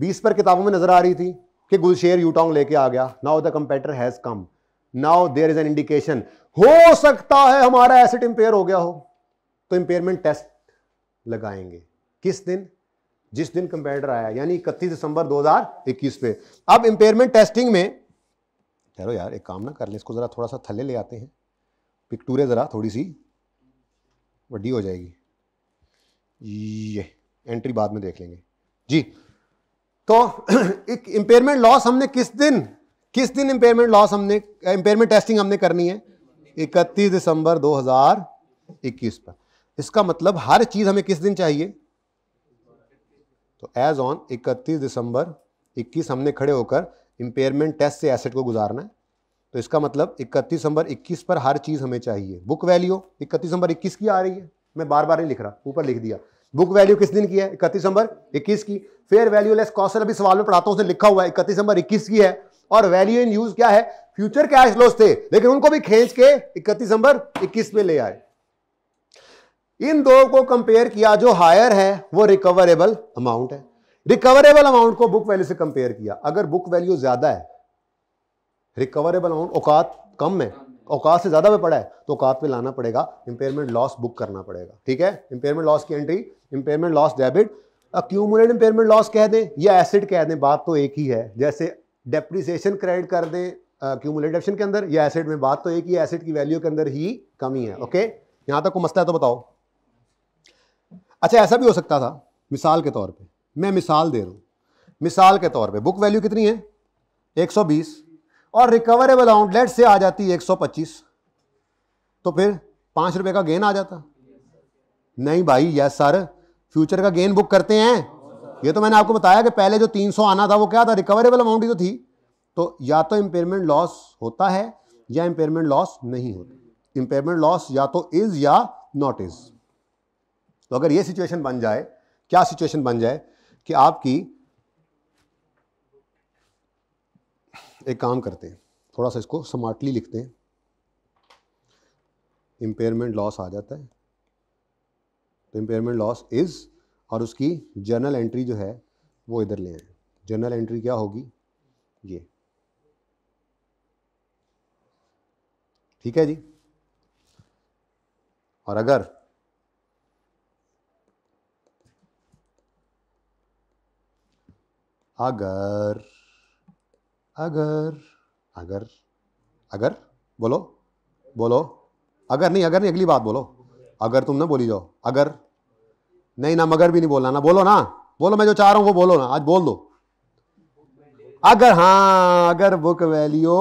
बीस पर किताबों में नजर आ रही थी कि गुलशेर यूटोंग लेके आ गया now the competitor has come now there is an indication हो सकता है हमारा एसेट इंपेयर हो गया हो तो इंपेयरमेंट टेस्ट लगाएंगे किस दिन जिस दिन कंपेटर आया यानी इकतीस दिसंबर 2021 पे अब इंपेयरमेंट टेस्टिंग में चलो यार एक काम ना कर लें इसको ज़रा थोड़ा सा थल्ले ले आते हैं पिक्टूरे ज़रा थोड़ी सी वड्डी हो जाएगी ये एंट्री बाद में देख लेंगे जी तो एक इम्पेयरमेंट लॉस हमने किस दिन किस दिन इम्पेयरमेंट लॉस हमने इम्पेयरमेंट टेस्टिंग हमने करनी है 31 दिसंबर 2021 पर इसका मतलब हर चीज हमें किस दिन चाहिए तो एज ऑन 31 दिसंबर 21 हमने खड़े होकर इम्पेयरमेंट टेस्ट से एसेट को गुजारना है तो इसका मतलब 31 दिसंबर 21 पर हर चीज हमें चाहिए बुक वैल्यू 31 दिसंबर 21 की आ रही है मैं बार बार नहीं लिख रहा ऊपर लिख दिया बुक वैल्यू किस दिन की है इकतीस नंबर इक्कीस की फेयर वैल्यू लेस कॉस्ट अभी सवाल में पढ़ाता हूँ उसने लिखा हुआ है इकतीस नंबर इक्कीस की है और वैल्यू इन यूज क्या है फ्यूचर कैश लॉस थे लेकिन उनको भी खींच के इकतीस नंबर इक्कीस में ले आए इन दो को कंपेयर किया जो हायर है वो रिकवरेबल अमाउंट है रिकवरेबल अमाउंट को बुक वैल्यू से कंपेयर किया अगर बुक वैल्यू ज्यादा है रिकवरेबल अमाउंट औकात कम है औकात से ज़्यादा पे पड़ा है तो औकात पे लाना पड़ेगा इंपेयरमेंट लॉस बुक करना पड़ेगा ठीक है इंपेयरमेंट लॉस की entry impairment loss debit accumulate impairment loss कह दें या एसिड कह दें बात तो एक ही है जैसे डेप्रिसिएशन क्रेडिट कर दें अक्यूमुलेटेशन के अंदर या एसिड में बात तो एक ही एसिड की वैल्यू के अंदर ही कमी है ओके यहाँ तक को मसला है तो बताओ अच्छा ऐसा भी हो सकता था मिसाल के तौर पर मैं मिसाल दे रहा हूँ मिसाल के तौर पर बुक वैल्यू कितनी है बीस और रिकवरेबल आउटलेट से आ जाती है 125 तो फिर पांच रुपए का गेन आ जाता नहीं भाई यस सर फ्यूचर का गेन बुक करते हैं ये तो मैंने आपको बताया कि पहले जो 300 आना था वो क्या था रिकवरेबल अमाउंट ही तो थी तो या तो इम्पेयरमेंट लॉस होता है या इम्पेयरमेंट लॉस नहीं होता इम्पेयरमेंट लॉस या तो इज या नॉट इज तो अगर ये सिचुएशन बन जाए क्या सिचुएशन बन जाए कि आपकी एक काम करते हैं थोड़ा सा इसको स्मार्टली लिखते हैं इम्पेयरमेंट लॉस आ जाता है तो इम्पेयरमेंट लॉस इज़ और उसकी जर्नल एंट्री जो है वो इधर ले आए जर्नल एंट्री क्या होगी ये ठीक है जी और अगर अगर अगर अगर अगर बोलो बोलो अगर नहीं अगर नहीं अगली बात बोलो अगर तुम ना बोली जाओ अगर नहीं ना मगर भी नहीं बोलना ना बोलो ना बोलो मैं जो चाह रहा हूं वो बोलो ना आज बोल दो अगर हाँ अगर बुक वैल्यू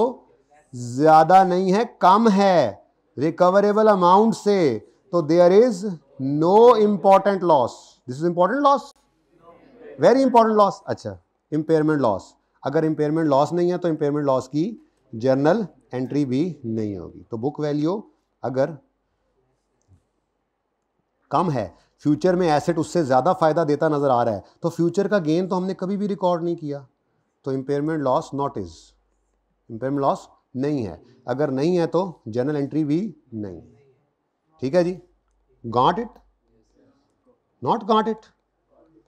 ज्यादा नहीं है कम है रिकवरेबल अमाउंट से तो there is no important loss this is important loss very important loss अच्छा इंपेयरमेंट लॉस अगर इम्पेयरमेंट लॉस नहीं है तो इम्पेयरमेंट लॉस की जर्नल एंट्री भी नहीं होगी तो बुक वैल्यू अगर कम है फ्यूचर में एसेट उससे ज़्यादा फायदा देता नज़र आ रहा है तो फ्यूचर का गेन तो हमने कभी भी रिकॉर्ड नहीं किया तो impairment loss not is impairment loss नहीं है अगर नहीं है तो जनरल एंट्री भी नहीं ठीक है जी got it not got it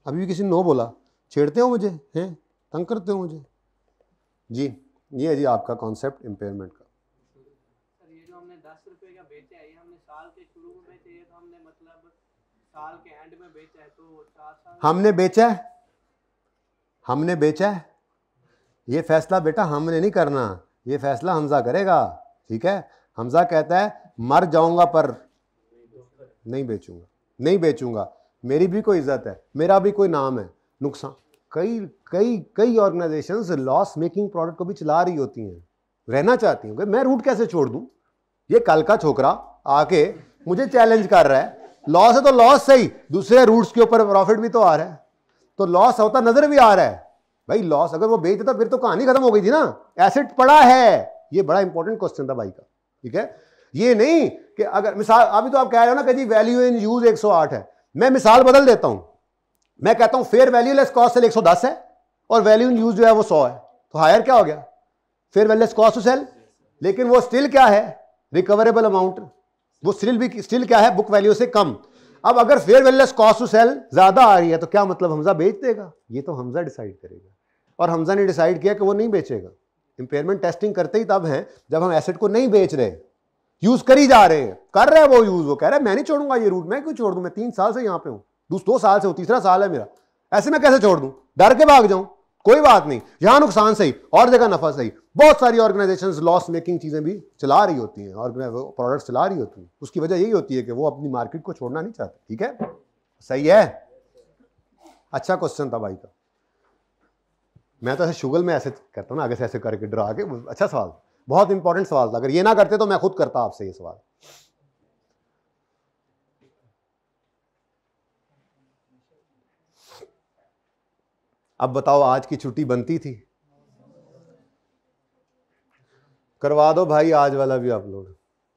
अभी भी किसी ने नो बोला छेड़ते हो मुझे हैं तंग करते हो मुझे जी ये है जी आपका कॉन्सेप्ट इम्पेयरमेंट का हमने बेचा हमने बेचा है तो मतलब तो हमने बेचा है हमने बेचा है ये फैसला बेटा हमने नहीं करना ये फैसला हमजा करेगा ठीक है हमजा कहता है मर जाऊंगा पर नहीं बेचूंगा नहीं बेचूंगा मेरी भी कोई इज्जत है मेरा भी कोई नाम है नुकसान कई कई कई ऑर्गेनाइजेशन लॉस मेकिंग प्रोडक्ट को भी चला रही होती हैं रहना चाहती हूँ मैं रूट कैसे छोड़ दूँ ये कल का छोकरा आके मुझे चैलेंज कर रहा है लॉस है तो लॉस सही दूसरे रूट्स के ऊपर प्रॉफिट भी तो आ रहा है तो लॉस होता नजर भी आ रहा है भाई लॉस अगर वो बेच देता फिर तो कहानी खत्म हो गई थी ना एसेट पड़ा है ये बड़ा इंपॉर्टेंट क्वेश्चन था भाई का ठीक है ये नहीं कि अगर मिसाल अभी तो आप कह रहे हो ना कि जी वैल्यू इन यूज 108 है मैं मिसाल बदल देता हूं मैं कहता हूं fair value less cost sell दस है और वैल्यू यूज जो है वो सौ है तो हायर क्या हो गया fair value less cost sell लेकिन वो स्टिल क्या है रिकवरेबल अमाउंट वो स्टिल भी स्टिल क्या है बुक वैल्यू से कम अब अगर fair value less cost to sell ज्यादा आ रही है तो क्या मतलब हमजा बेच देगा ये तो हमजा डिसाइड करेगा और हमजा ने डिसाइड किया कि वो नहीं बेचेगा इंपेयरमेंट टेस्टिंग करते ही तब हैं जब हम एसेट को नहीं बेच रहे यूज करी जा रहे हैं कर रहे हैं वो यूज वो कह रहे हैं मैं नहीं छोड़ूंगा ये रूट मैं क्यों छोड़ दूं मैं तीन साल से यहाँ पे हूँ दो साल से हो तीसरा साल है मेरा ऐसे में कैसे छोड़ दूं डर के भाग जाऊं कोई बात नहीं यहां नुकसान सही और जगह नफा सही बहुत सारी ऑर्गेनाइजेशन लॉस मेकिंग चीजें भी चला रही होती हैं और प्रोडक्ट चला रही होती हैं उसकी वजह यही होती है कि वो अपनी मार्केट को छोड़ना नहीं चाहते ठीक है सही है अच्छा क्वेश्चन था भाई का मैं तो ऐसे शुगल में ऐसे करता हूँ ना आगे से ऐसे करके ड्रा के अच्छा सवाल बहुत इंपॉर्टेंट सवाल था अगर ये ना करते तो मैं खुद करता आपसे ये सवाल अब बताओ आज की छुट्टी बनती थी करवा दो भाई आज वाला भी आप लोग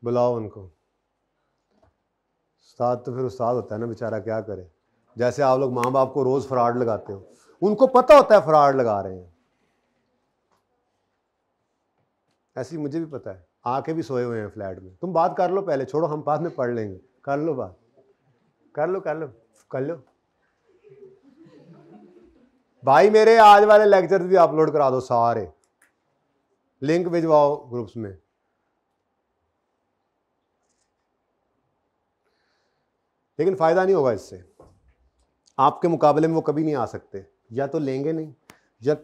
बुलाओ उनको उस्ताद तो फिर उस्ताद होता है ना बेचारा क्या करे जैसे आप लोग माँ बाप को रोज फ्रॉड लगाते हो उनको पता होता है फ्रॉड लगा रहे हैं ऐसी मुझे भी पता है आके भी सोए हुए हैं फ्लैट में तुम बात कर लो पहले छोड़ो हम बाद में पढ़ लेंगे कर लो बात कर लो कर लो कर लो भाई मेरे आज वाले लेक्चर भी अपलोड करा दो सारे लिंक भिजवाओ ग्रुप्स में लेकिन फ़ायदा नहीं होगा इससे आपके मुकाबले में वो कभी नहीं आ सकते या तो लेंगे नहीं या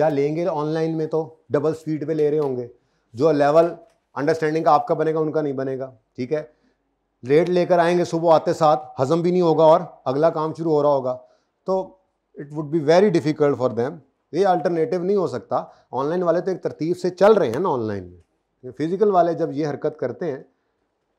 या लेंगे ऑनलाइन में तो डबल स्पीड पे ले रहे होंगे जो लेवल अंडरस्टैंडिंग का आपका बनेगा उनका नहीं बनेगा ठीक है रेट लेकर आएंगे सुबह आते साथ हजम भी नहीं होगा और अगला काम शुरू हो रहा होगा तो it would be very difficult for them ये अल्टरनेटिव नहीं हो सकता ऑनलाइन वाले तो एक तरतीब से चल रहे हैं ना ऑनलाइन में फिज़िकल वाले जब ये हरकत करते हैं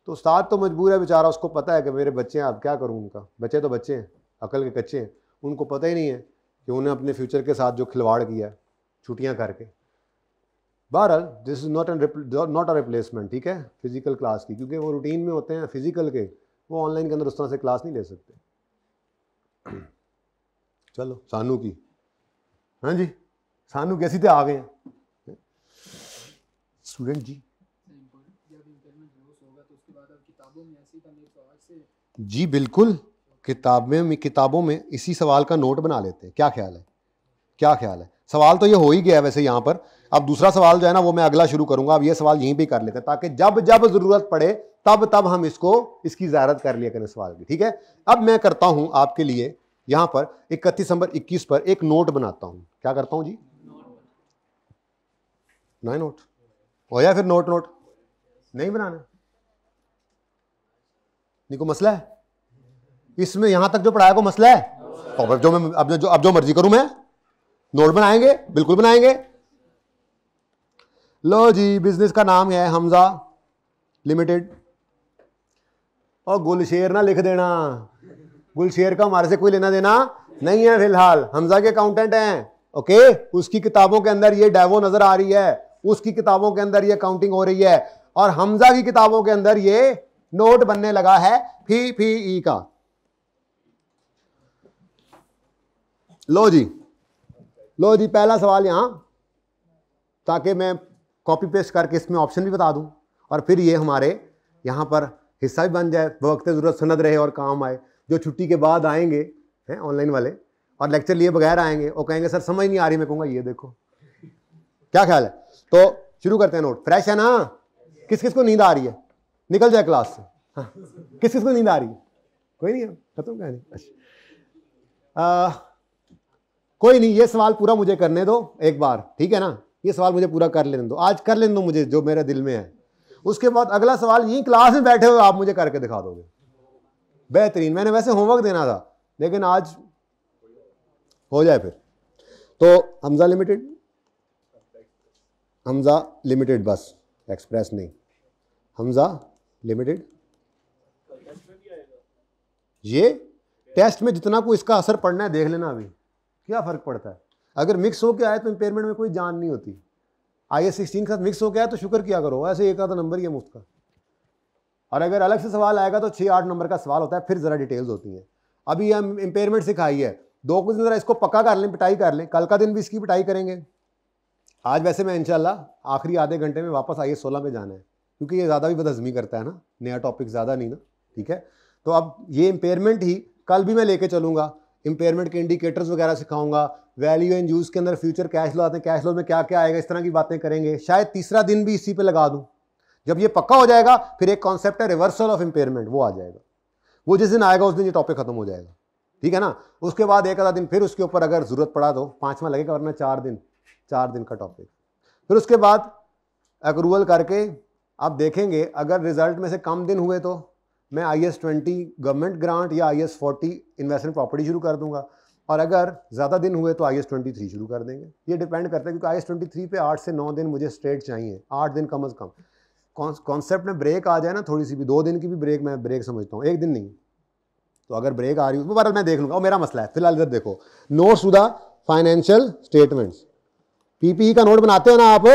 तो उस्ताद तो मजबूर है बेचारा उसको पता है कि मेरे बच्चे हैं अब क्या करूँ उनका बच्चे तो बच्चे हैं अकल के कच्चे हैं उनको पता ही नहीं है कि उन्हें अपने फ्यूचर के साथ जो खिलवाड़ किया है छुट्टियाँ करके बहरहाल this is not an not a replacement ठीक है फिज़िकल क्लास की क्योंकि वो रूटीन में होते हैं फिज़िकल के वो ऑनलाइन के अंदर उस तरह से क्लास नहीं ले सकते चलो सानू की हाँ जी सानू कैसी थे आ गए हैं स्टूडेंट जी जी बिल्कुल किताब में किताबों में इसी सवाल का नोट बना लेते हैं क्या ख्याल है क्या ख्याल है सवाल तो ये हो ही गया है वैसे यहाँ पर अब दूसरा सवाल जो है ना वो मैं अगला शुरू करूंगा अब ये सवाल यहीं पे कर लेते हैं ताकि जब जब ज़रूरत पड़े तब तब हम इसको इसकी ज्यारत कर लिया करें सवाल की ठीक है अब मैं करता हूँ आपके लिए यहां पर इकतीस नंबर इक्कीस पर एक नोट बनाता हूं क्या करता हूं जी नए नोट हो या फिर नोट नोट नहीं बनाना नहीं को मसला है इसमें यहां तक जो पढ़ाया को मसला है तो अब जो मैं अब जो अब जो मर्जी करूं मैं नोट बनाएंगे बिल्कुल बनाएंगे लो जी बिजनेस का नाम है हमजा लिमिटेड और गुलशेर ना लिख देना गुलशेर का हमारे से कोई लेना देना नहीं है फिलहाल हमजा के अकाउंटेंट हैं ओके उसकी किताबों के अंदर ये डेवो नजर आ रही है उसकी किताबों के अंदर ये काउंटिंग हो रही है और हमजा की किताबों के अंदर ये नोट बनने लगा है फी फी ई का लो जी लो जी पहला सवाल यहां ताकि मैं कॉपी पेस्ट करके इसमें ऑप्शन भी बता दूं और फिर ये हमारे यहां पर हिस्सा भी बन जाए वक्त ज़रूरत सुनद रहे और काम आए जो छुट्टी के बाद आएंगे हैं ऑनलाइन वाले और लेक्चर लिए बगैर आएंगे और कहेंगे सर समझ नहीं आ रही मैं कहूँगा ये देखो क्या ख्याल है तो शुरू करते हैं नोट फ्रेश है ना किस किस को नींद आ रही है निकल जाए क्लास से हाँ किस किस को नींद आ रही है कोई नहीं खत्म कहानी अच्छा कोई नहीं ये सवाल पूरा मुझे करने दो एक बार ठीक है ना ये सवाल मुझे पूरा कर लेने दो आज कर लेने दो मुझे जो मेरे दिल में है उसके बाद अगला सवाल यही क्लास में बैठे हुए आप मुझे करके दिखा दोगे बेहतरीन मैंने वैसे होमवर्क देना था लेकिन आज हो जाए फिर तो हमजा लिमिटेड हमजा लिमिटेड बस एक्सप्रेस नहीं हमजा लिमिटेड ये टेस्ट में जितना को इसका असर पड़ना है देख लेना अभी क्या फ़र्क पड़ता है अगर मिक्स होकर आए तो इंपेयरमेंट में कोई जान नहीं होती आई एस सिक्सटीन के साथ मिक्स होकर आए तो शुक्र किया करो ऐसे एक आधा नंबर ही है मुफ्त का और अगर अलग से सवाल आएगा तो छः आठ नंबर का सवाल होता है फिर ज़रा डिटेल्स होती हैं अभी हम इम्पेयरमेंट सिखाई है दो कुछ दिन ज़रा इसको पक्का कर लें पिटाई कर लें कल का दिन भी इसकी पिटाई करेंगे आज वैसे मैं इनशाला आखिरी आधे घंटे में वापस आइए सोलह में जाना है क्योंकि ये ज़्यादा भी बदहजमी करता है ना नया टॉपिक ज़्यादा नहीं ना ठीक है तो अब ये इम्पेयरमेंट ही कल भी मैं लेके चलूँगा इम्पेयरमेंट के इंडिकेटर्स वगैरह सिखाऊंगा वैल्यू एंड यूज़ के अंदर फ्यूचर कैश लो आते हैं कैश लो में क्या क्या आएगा इस तरह की बातें करेंगे शायद तीसरा दिन भी इसी पे लगा दूँ जब ये पक्का हो जाएगा फिर एक कॉन्सेप्ट है रिवर्सल ऑफ इंपेयरमेंट वो आ जाएगा वो जिस दिन आएगा उस दिन ये टॉपिक खत्म हो जाएगा ठीक है ना उसके बाद एक आधा दिन फिर उसके ऊपर अगर जरूरत पड़ा तो पांचवा लगेगा वरना चार दिन चार दिन का टॉपिक फिर उसके बाद अक्रूवल करके आप देखेंगे अगर रिजल्ट में से कम दिन हुए तो मैं IAS twenty government grant या IAS forty investment property शुरू कर दूंगा और अगर ज़्यादा दिन हुए तो आई एस ट्वेंटी थ्री शुरू कर देंगे ये डिपेंड करता है क्योंकि आई एस ट्वेंटी थ्री पे आठ से नौ दिन मुझे स्ट्रेट चाहिए आठ दिन कम अज़ कम कॉन्सेप्ट में ब्रेक आ जाए ना थोड़ी सी भी दो दिन की भी ब्रेक मैं ब्रेक समझता हूँ एक दिन नहीं तो अगर ब्रेक आ रही हो तो बहरहाल मैं देख लूंगा और मेरा मसला है फिलहाल इधर देखो नोट सुधा फाइनेंशियल स्टेटमेंट्स पीपीई का नोट बनाते हो ना आप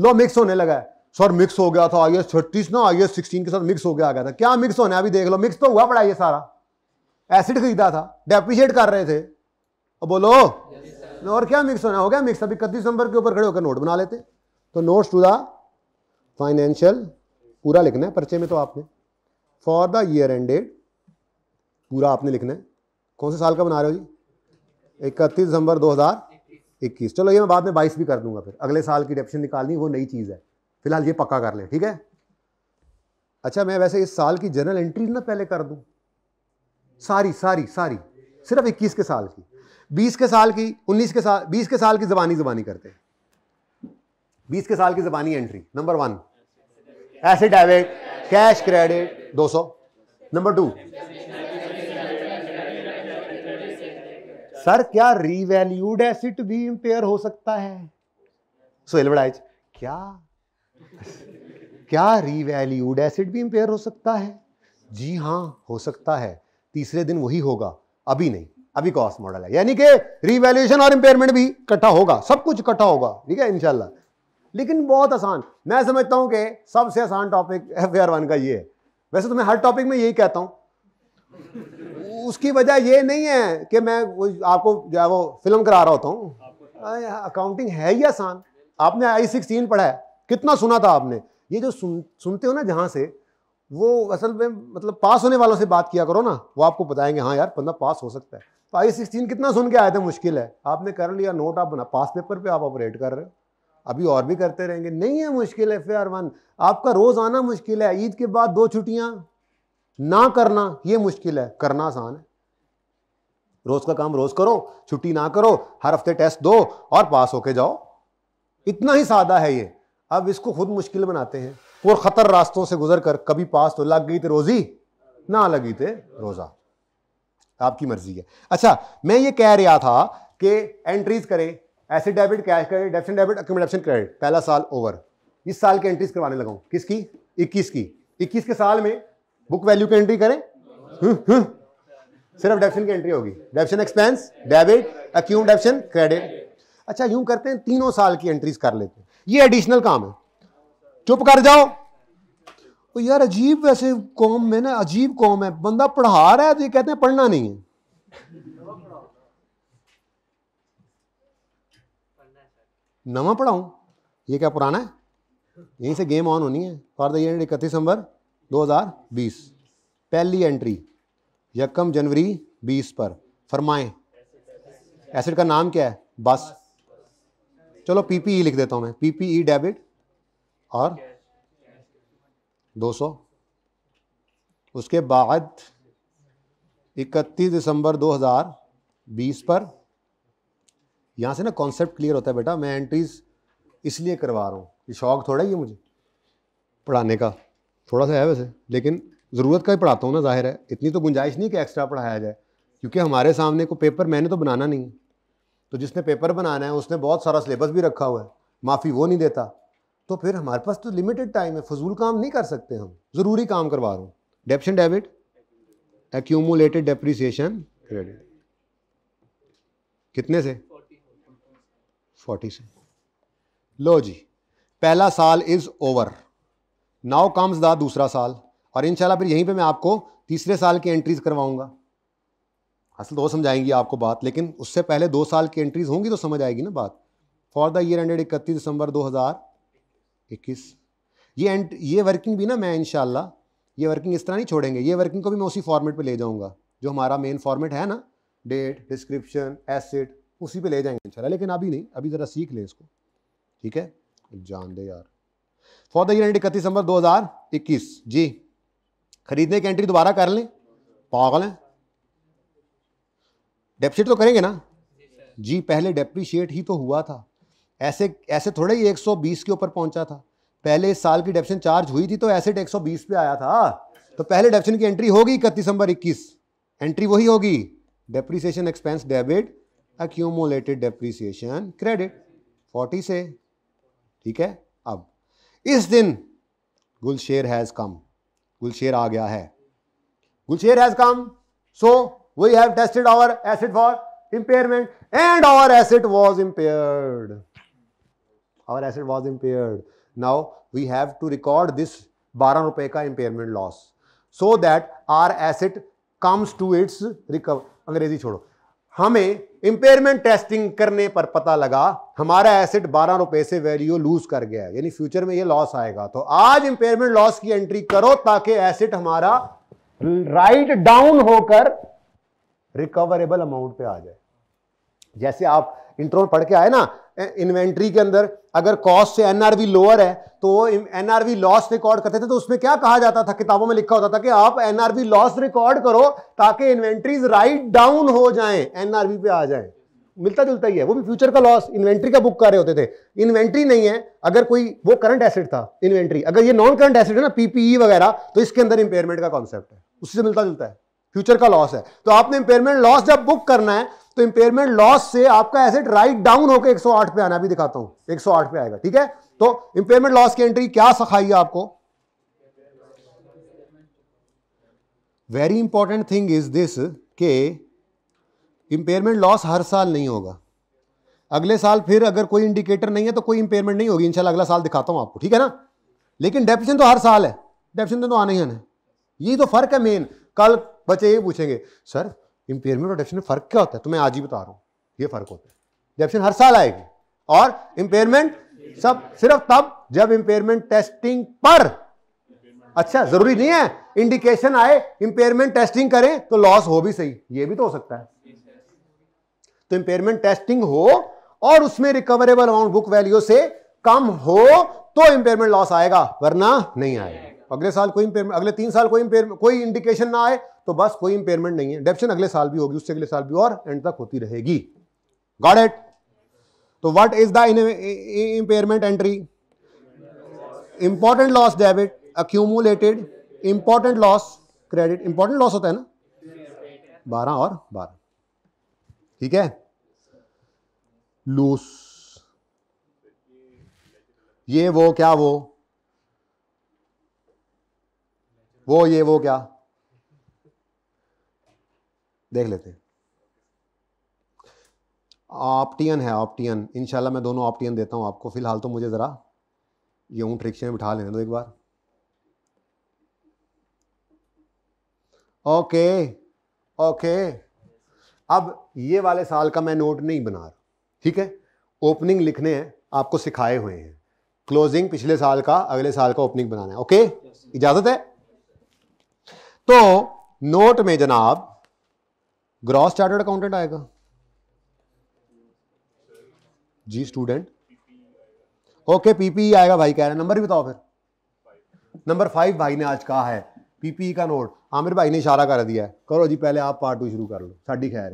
लो मिक्स होने लगा है सर मिक्स हो गया था आई एस छत्तीस ना आई एस सिक्सटीन के साथ मिक्स हो गया आ गया था क्या मिक्स होना अभी देख लो मिक्स तो हुआ पड़ा ये सारा एसिड खरीदा था डेप्रिशिएट कर रहे थे अब बोलो yes, और क्या मिक्स होना हो गया मिक्स अभी इकतीस नंबर के ऊपर खड़े होकर नोट बना लेते तो नोट्स टू द फाइनेंशियल पूरा लिखना है पर्चे में तो आपने for the year end date पूरा आपने लिखना है कौन से साल का बना रहे हो जी इकतीस दिसंबर दो हज़ार इक्कीस चलो ये मैं बाद में बाईस भी कर दूंगा फिर अगले साल की डेप्शन निकालनी वो नई चीज़ है फिलहाल ये पक्का कर लें ठीक है अच्छा मैं वैसे इस साल की जनरल एंट्री ना पहले कर दूँ सारी सारी सारी सिर्फ इक्कीस के साल की बीस के साल की उन्नीस के साल बीस के साल की जबानी जबानी करते हैं बीस के साल की जबानी entry number one asset debit cash credit दो सौ नंबर टू सर क्या रिवैल्यूड एसिट भी इंपेयर हो सकता है सोहेल बड़ाइज क्या क्या रिवैल्यूड एसिड भी इंपेयर हो सकता है जी हां हो सकता है तीसरे दिन वही होगा अभी नहीं अभी कॉस्ट मॉडल है यानी कि रिवैल्यूएशन और इंपेयरमेंट भी इकट्ठा होगा सब कुछ इकट्ठा होगा ठीक है इंशाल्लाह लेकिन बहुत आसान मैं समझता हूँ कि सबसे आसान टॉपिक एफ आर वन का ये है वैसे तो मैं हर टॉपिक में यही कहता हूँ उसकी वजह ये नहीं है कि मैं वो आपको जो है वो फिल्म करा रहा होता हूँ अकाउंटिंग है ही आसान आपने आई सिक्सटीन पढ़ा है कितना सुना था आपने ये जो सुन सुनते हो ना जहाँ से वो असल में मतलब पास होने वालों से बात किया करो ना वो आपको बताएंगे हाँ यार बंदा पास हो सकता है तो आई सिक्सटीन कितना सुन के आए थे मुश्किल है आपने कर लिया नोट आप बना पास पेपर पे आप ऑपरेट कर रहे हो अभी और भी करते रहेंगे नहीं है मुश्किल एफ आर वन आपका रोज़ आना मुश्किल है ईद के बाद दो छुट्टियां ना करना ये मुश्किल है करना आसान है रोज़ का काम रोज़ करो छुट्टी ना करो हर हफ्ते टेस्ट दो और पास होके जाओ इतना ही सादा है ये अब इसको खुद मुश्किल बनाते हैं और ख़तर रास्तों से गुजर कर कभी पास तो लग गई थे रोज़ी ना लगी थे रोज़ा आपकी मर्जी है अच्छा मैं ये कह रहा था कि एंट्रीज करें asset debit cash credit depreciation debit accommodation credit पहला साल ओवर इस साल की एंट्रीज करवाने लगाऊँ किसकी इक्कीस की इक्कीस के साल में बुक वैल्यू की एंट्री करें हम्म, हम्म। सिर्फ डेप्शन की एंट्री होगी depreciation expense debit accum depreciation credit अच्छा यूं करते हैं तीनों साल की एंट्रीज कर लेते हैं ये एडिशनल काम है चुप कर जाओ तो यार अजीब वैसे कॉम में ना अजीब कॉम है बंदा पढ़ा रहा है तो ये कहते हैं पढ़ना नहीं है नवा पढ़ाऊँ ये क्या पुराना है यहीं से गेम ऑन होनी है फॉर द ईयर इकतीस नंबर 2020 पहली एंट्री यकम जनवरी 20 पर फरमाएं एसिड का नाम क्या है बस चलो पीपीई e लिख देता हूँ मैं पीपीई डेबिट e और 200 उसके बाद 31 दिसंबर 2020 पर यहाँ से ना कॉन्सेप्ट क्लियर होता है बेटा मैं एंट्रीज इसलिए करवा रहा हूँ ये शौक थोड़ा ही है मुझे पढ़ाने का थोड़ा सा है वैसे लेकिन ज़रूरत का ही पढ़ाता हूँ ना जाहिर है इतनी तो गुंजाइश नहीं कि एक्स्ट्रा पढ़ाया जाए क्योंकि हमारे सामने को पेपर मैंने तो बनाना नहीं है तो जिसने पेपर बनाना है उसने बहुत सारा सिलेबस भी रखा हुआ है माफ़ी वो नहीं देता तो फिर हमारे पास तो लिमिटेड टाइम है फजूल काम नहीं कर सकते हम ज़रूरी काम करवा रहा हूँ depreciation debit accumulated depreciation credit कितने से फोर्टी से लो जी पहला साल is over now comes the दूसरा साल और इंशाल्लाह फिर यहीं पे मैं आपको तीसरे साल की एंट्रीज करवाऊंगा असल तो समझाएंगी आपको बात लेकिन उससे पहले दो साल की एंट्रीज होंगी तो समझ आएगी ना बात फॉर द ईयर एंडेड इकतीस दिसंबर दो हज़ार इक्कीस ये एंट ये वर्किंग भी ना मैं इनशाला ये वर्किंग इस तरह नहीं छोड़ेंगे ये वर्किंग को भी मैं उसी फॉर्मेट पर ले जाऊंगा जो हमारा मेन फॉर्मेट है ना डेट डिस्क्रिप्शन एसिड उसी पे ले जाएंगे इंशाल्लाह लेकिन अभी नहीं अभी ज़रा सीख लें इसको ठीक है जान दे यार फॉर द ईयर एंड इकतीस दिसंबर 2021 जी खरीदने की एंट्री दोबारा कर लें पागल हैं डेप्रिशिएट तो करेंगे ना जी पहले डेप्रिशिएट ही तो हुआ था ऐसे ऐसे थोड़ा ही बीस के ऊपर पहुंचा था पहले इस साल की डेप्शन चार्ज हुई थी तो ऐसे बीस पे आया था तो पहले डेप्शन की एंट्री होगी इकतीस दिसंबर इक्कीस एंट्री वही होगी depreciation expense debit accumulated depreciation credit 40 से ठीक है अब इस दिन गुलशेर हैज कम गुलशेर आ गया है Gulsher has come so we have tested our asset for impairment and our asset was impaired our asset was impaired now we have to record this बारह रुपए का impairment loss so that our asset comes to its recover अंग्रेजी छोड़ो हमें impairment testing करने पर पता लगा हमारा एसेट बारह रुपए से वैल्यू लूज कर गया यानी फ्यूचर में ये लॉस आएगा तो आज इंपेयरमेंट लॉस की एंट्री करो ताकि एसेट हमारा राइट डाउन होकर रिकवरेबल अमाउंट पे आ जाए जैसे आप इंट्रो पढ़ के आए ना इन्वेंट्री के अंदर अगर कॉस्ट से एनआरवी लोअर है तो एनआरवी लॉस रिकॉर्ड करते थे तो उसमें क्या कहा जाता था किताबों में लिखा होता था कि आप एनआरवी लॉस रिकॉर्ड करो ताकि इन्वेंट्रीज राइट डाउन हो जाएं एनआरवी पे आ जाए मिलता जुलता ही है वो भी फ्यूचर का लॉस इन्वेंट्री का बुक कर रहे होते थे इन्वेंट्री नहीं है अगर कोई वो करंट एसिड था इन्वेंट्री अगर ये नॉन करंट एसिड है ना पीपीई e वगैरह तो इसके अंदर इंपेयरमेंट का कॉन्सेप्ट है उससे मिलता जुलता है फ्यूचर का लॉस है तो आपने इंपेयरमेंट लॉस जब बुक करना है तो इंपेयरमेंट लॉस से आपका एसेट राइट डाउन होकर 108 पे आना भी दिखाता हूं 108 पे आएगा ठीक है तो इंपेयरमेंट लॉस की एंट्री क्या सिखाई आपको very important thing is this के इंपेयरमेंट लॉस हर साल नहीं होगा अगले साल फिर अगर कोई इंडिकेटर नहीं है तो कोई इंपेयरमेंट नहीं होगी इंशाल्लाह अगला साल दिखाता हूं आपको ठीक है ना लेकिन डेप्शन तो हर साल है डेप्शन तो आना ही आना है यही तो फर्क है मेन कल बच्चे ये पूछेंगे सर इम्पेयरमेंट और डेफिशन फ़र्क क्या होता है तो मैं आज ही बता रहा हूँ ये फ़र्क होता है डेफिशन हर साल आएगी और इम्पेयरमेंट सब सिर्फ तब जब इम्पेयरमेंट टेस्टिंग पर अच्छा जरूरी नहीं है इंडिकेशन आए इम्पेयरमेंट टेस्टिंग करें तो लॉस हो भी सही ये भी तो हो सकता है तो इम्पेयरमेंट टेस्टिंग हो और उसमें रिकवरेबल अमाउंट बुक वैल्यू से कम हो तो इम्पेयरमेंट लॉस आएगा वरना नहीं आएगा अगले साल कोई इंपेयरमेंट अगले तीन साल कोई कोई इंडिकेशन ना आए तो बस कोई इंपेयरमेंट नहीं है डेप्शन अगले साल भी होगी उससे अगले साल भी और एंड तक होती रहेगी गॉड एट तो what is the impairment entry important loss debit accumulated important loss credit important loss होता है ना बारह और बारह ठीक है लूस ये वो क्या वो वो ये वो क्या देख लेते ऑप्टियन है ऑप्टियन इनशाला मैं दोनों ऑप्टियन देता हूँ आपको फिलहाल तो मुझे ज़रा ये ऊँट रिक्शे में बिठा लेने दो एक बार ओके ओके अब ये वाले साल का मैं नोट नहीं बना रहा ठीक है ओपनिंग लिखने हैं आपको सिखाए हुए हैं क्लोजिंग पिछले साल का अगले साल का ओपनिंग बनाना है ओके इजाज़त है तो नोट में जनाब ग्रॉस चार्टर्ड अकाउंटेंट आएगा जी स्टूडेंट ओके पीपीई आएगा भाई कह रहे हैं नंबर भी बताओ फिर नंबर फाइव भाई ने आज कहा है पीपीई e का नोट आमिर भाई ने इशारा कर दिया है करो जी पहले आप पार्ट टू शुरू कर लो साड़ी खैर